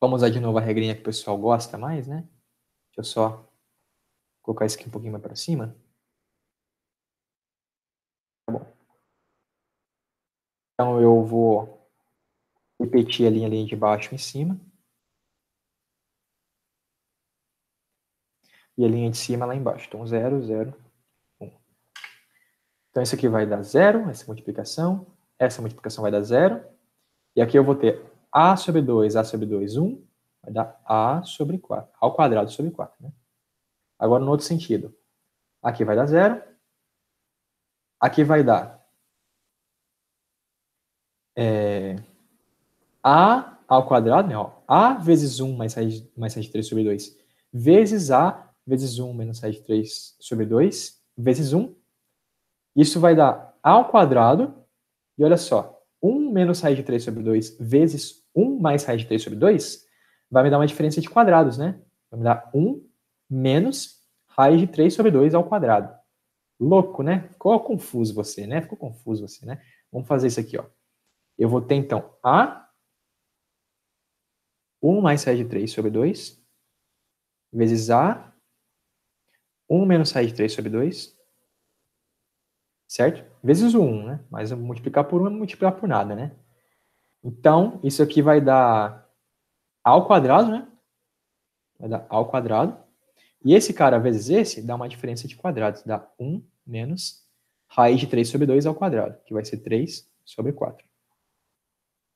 vamos usar de novo a regrinha que o pessoal gosta mais, né? Deixa eu só colocar isso aqui um pouquinho mais para cima. Tá bom. Então eu vou repetir a linha, a linha de baixo em cima. E a linha de cima lá embaixo. Então 0, 0, 1. Então isso aqui vai dar 0, essa multiplicação. Essa multiplicação vai dar 0. E aqui eu vou ter A sobre 2, A sobre 2, 1. Vai dar A sobre 4. Ao quadrado sobre 4, né? Agora no outro sentido. Aqui vai dar 0. Aqui vai dar é, a ao quadrado, né? Ó, a vezes 1 mais raiz, mais raiz de 3 sobre 2, vezes a vezes 1 menos raiz de 3 sobre 2, vezes 1. Isso vai dar a ao quadrado, e olha só, 1 menos raiz de 3 sobre 2 vezes 1 mais raiz de 3 sobre 2 vai me dar uma diferença de quadrados, né? Vai me dar 1 menos raiz de 3 sobre 2 ao quadrado. Louco, né? Ficou confuso você, né? Ficou confuso você, né? Vamos fazer isso aqui, ó. Eu vou ter, então, A 1 mais raiz de 3 sobre 2, vezes A 1 menos raiz de 3 sobre 2, certo? Vezes o 1, né? Mas eu multiplicar por 1 é multiplicar por nada, né? Então, isso aqui vai dar A ao quadrado, né? Vai dar A ao quadrado. E esse cara vezes esse dá uma diferença de quadrados. Dá 1 menos raiz de 3 sobre 2 ao quadrado, que vai ser 3 sobre 4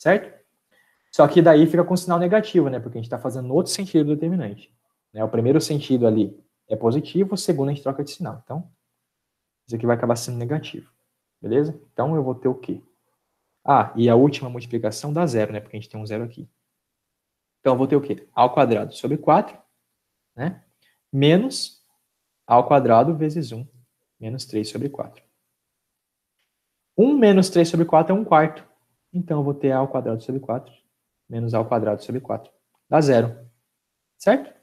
certo? Só que daí fica com sinal negativo, né? Porque a gente está fazendo outro sentido do determinante. Né? O primeiro sentido ali é positivo, o segundo a gente troca de sinal. Então, isso aqui vai acabar sendo negativo. Beleza? Então eu vou ter o quê? Ah, e a última multiplicação dá zero, né? Porque a gente tem um zero aqui. Então eu vou ter o quê? A ao quadrado sobre 4, né? Menos A ao quadrado vezes 1, menos 3 sobre 4. 1 menos 3 sobre 4 é 1 quarto. Então, eu vou ter a ao quadrado sobre 4 menos a ao quadrado sobre 4. Dá zero. Certo?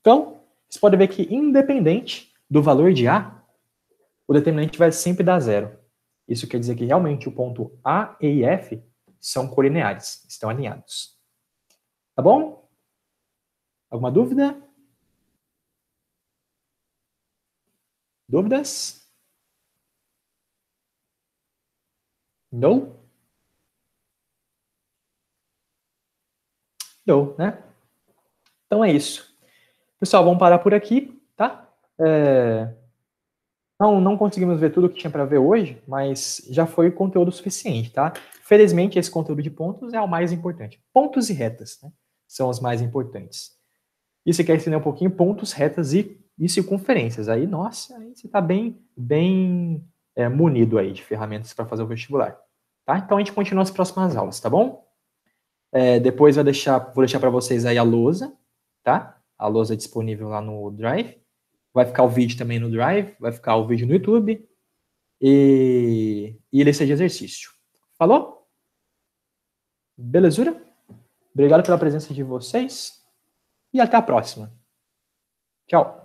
Então, vocês podem ver que independente do valor de A, o determinante vai sempre dar zero. Isso quer dizer que realmente o ponto A, E e F são colineares, estão alinhados. Tá bom? Alguma dúvida? Dúvidas? Não? né? Então é isso. Pessoal, vamos parar por aqui, tá? É... Não, não conseguimos ver tudo o que tinha para ver hoje, mas já foi conteúdo suficiente, tá? Felizmente, esse conteúdo de pontos é o mais importante. Pontos e retas né? são os mais importantes. E se quer entender um pouquinho, pontos, retas e, e circunferências. Aí, nossa, aí você está bem, bem é, munido aí de ferramentas para fazer o vestibular. Tá? Então a gente continua nas próximas aulas, tá bom? É, depois vou deixar, vou deixar para vocês aí a lousa, tá? A lousa é disponível lá no Drive. Vai ficar o vídeo também no Drive, vai ficar o vídeo no YouTube. E, e ele seja exercício. Falou? Belezura? Obrigado pela presença de vocês e até a próxima. Tchau.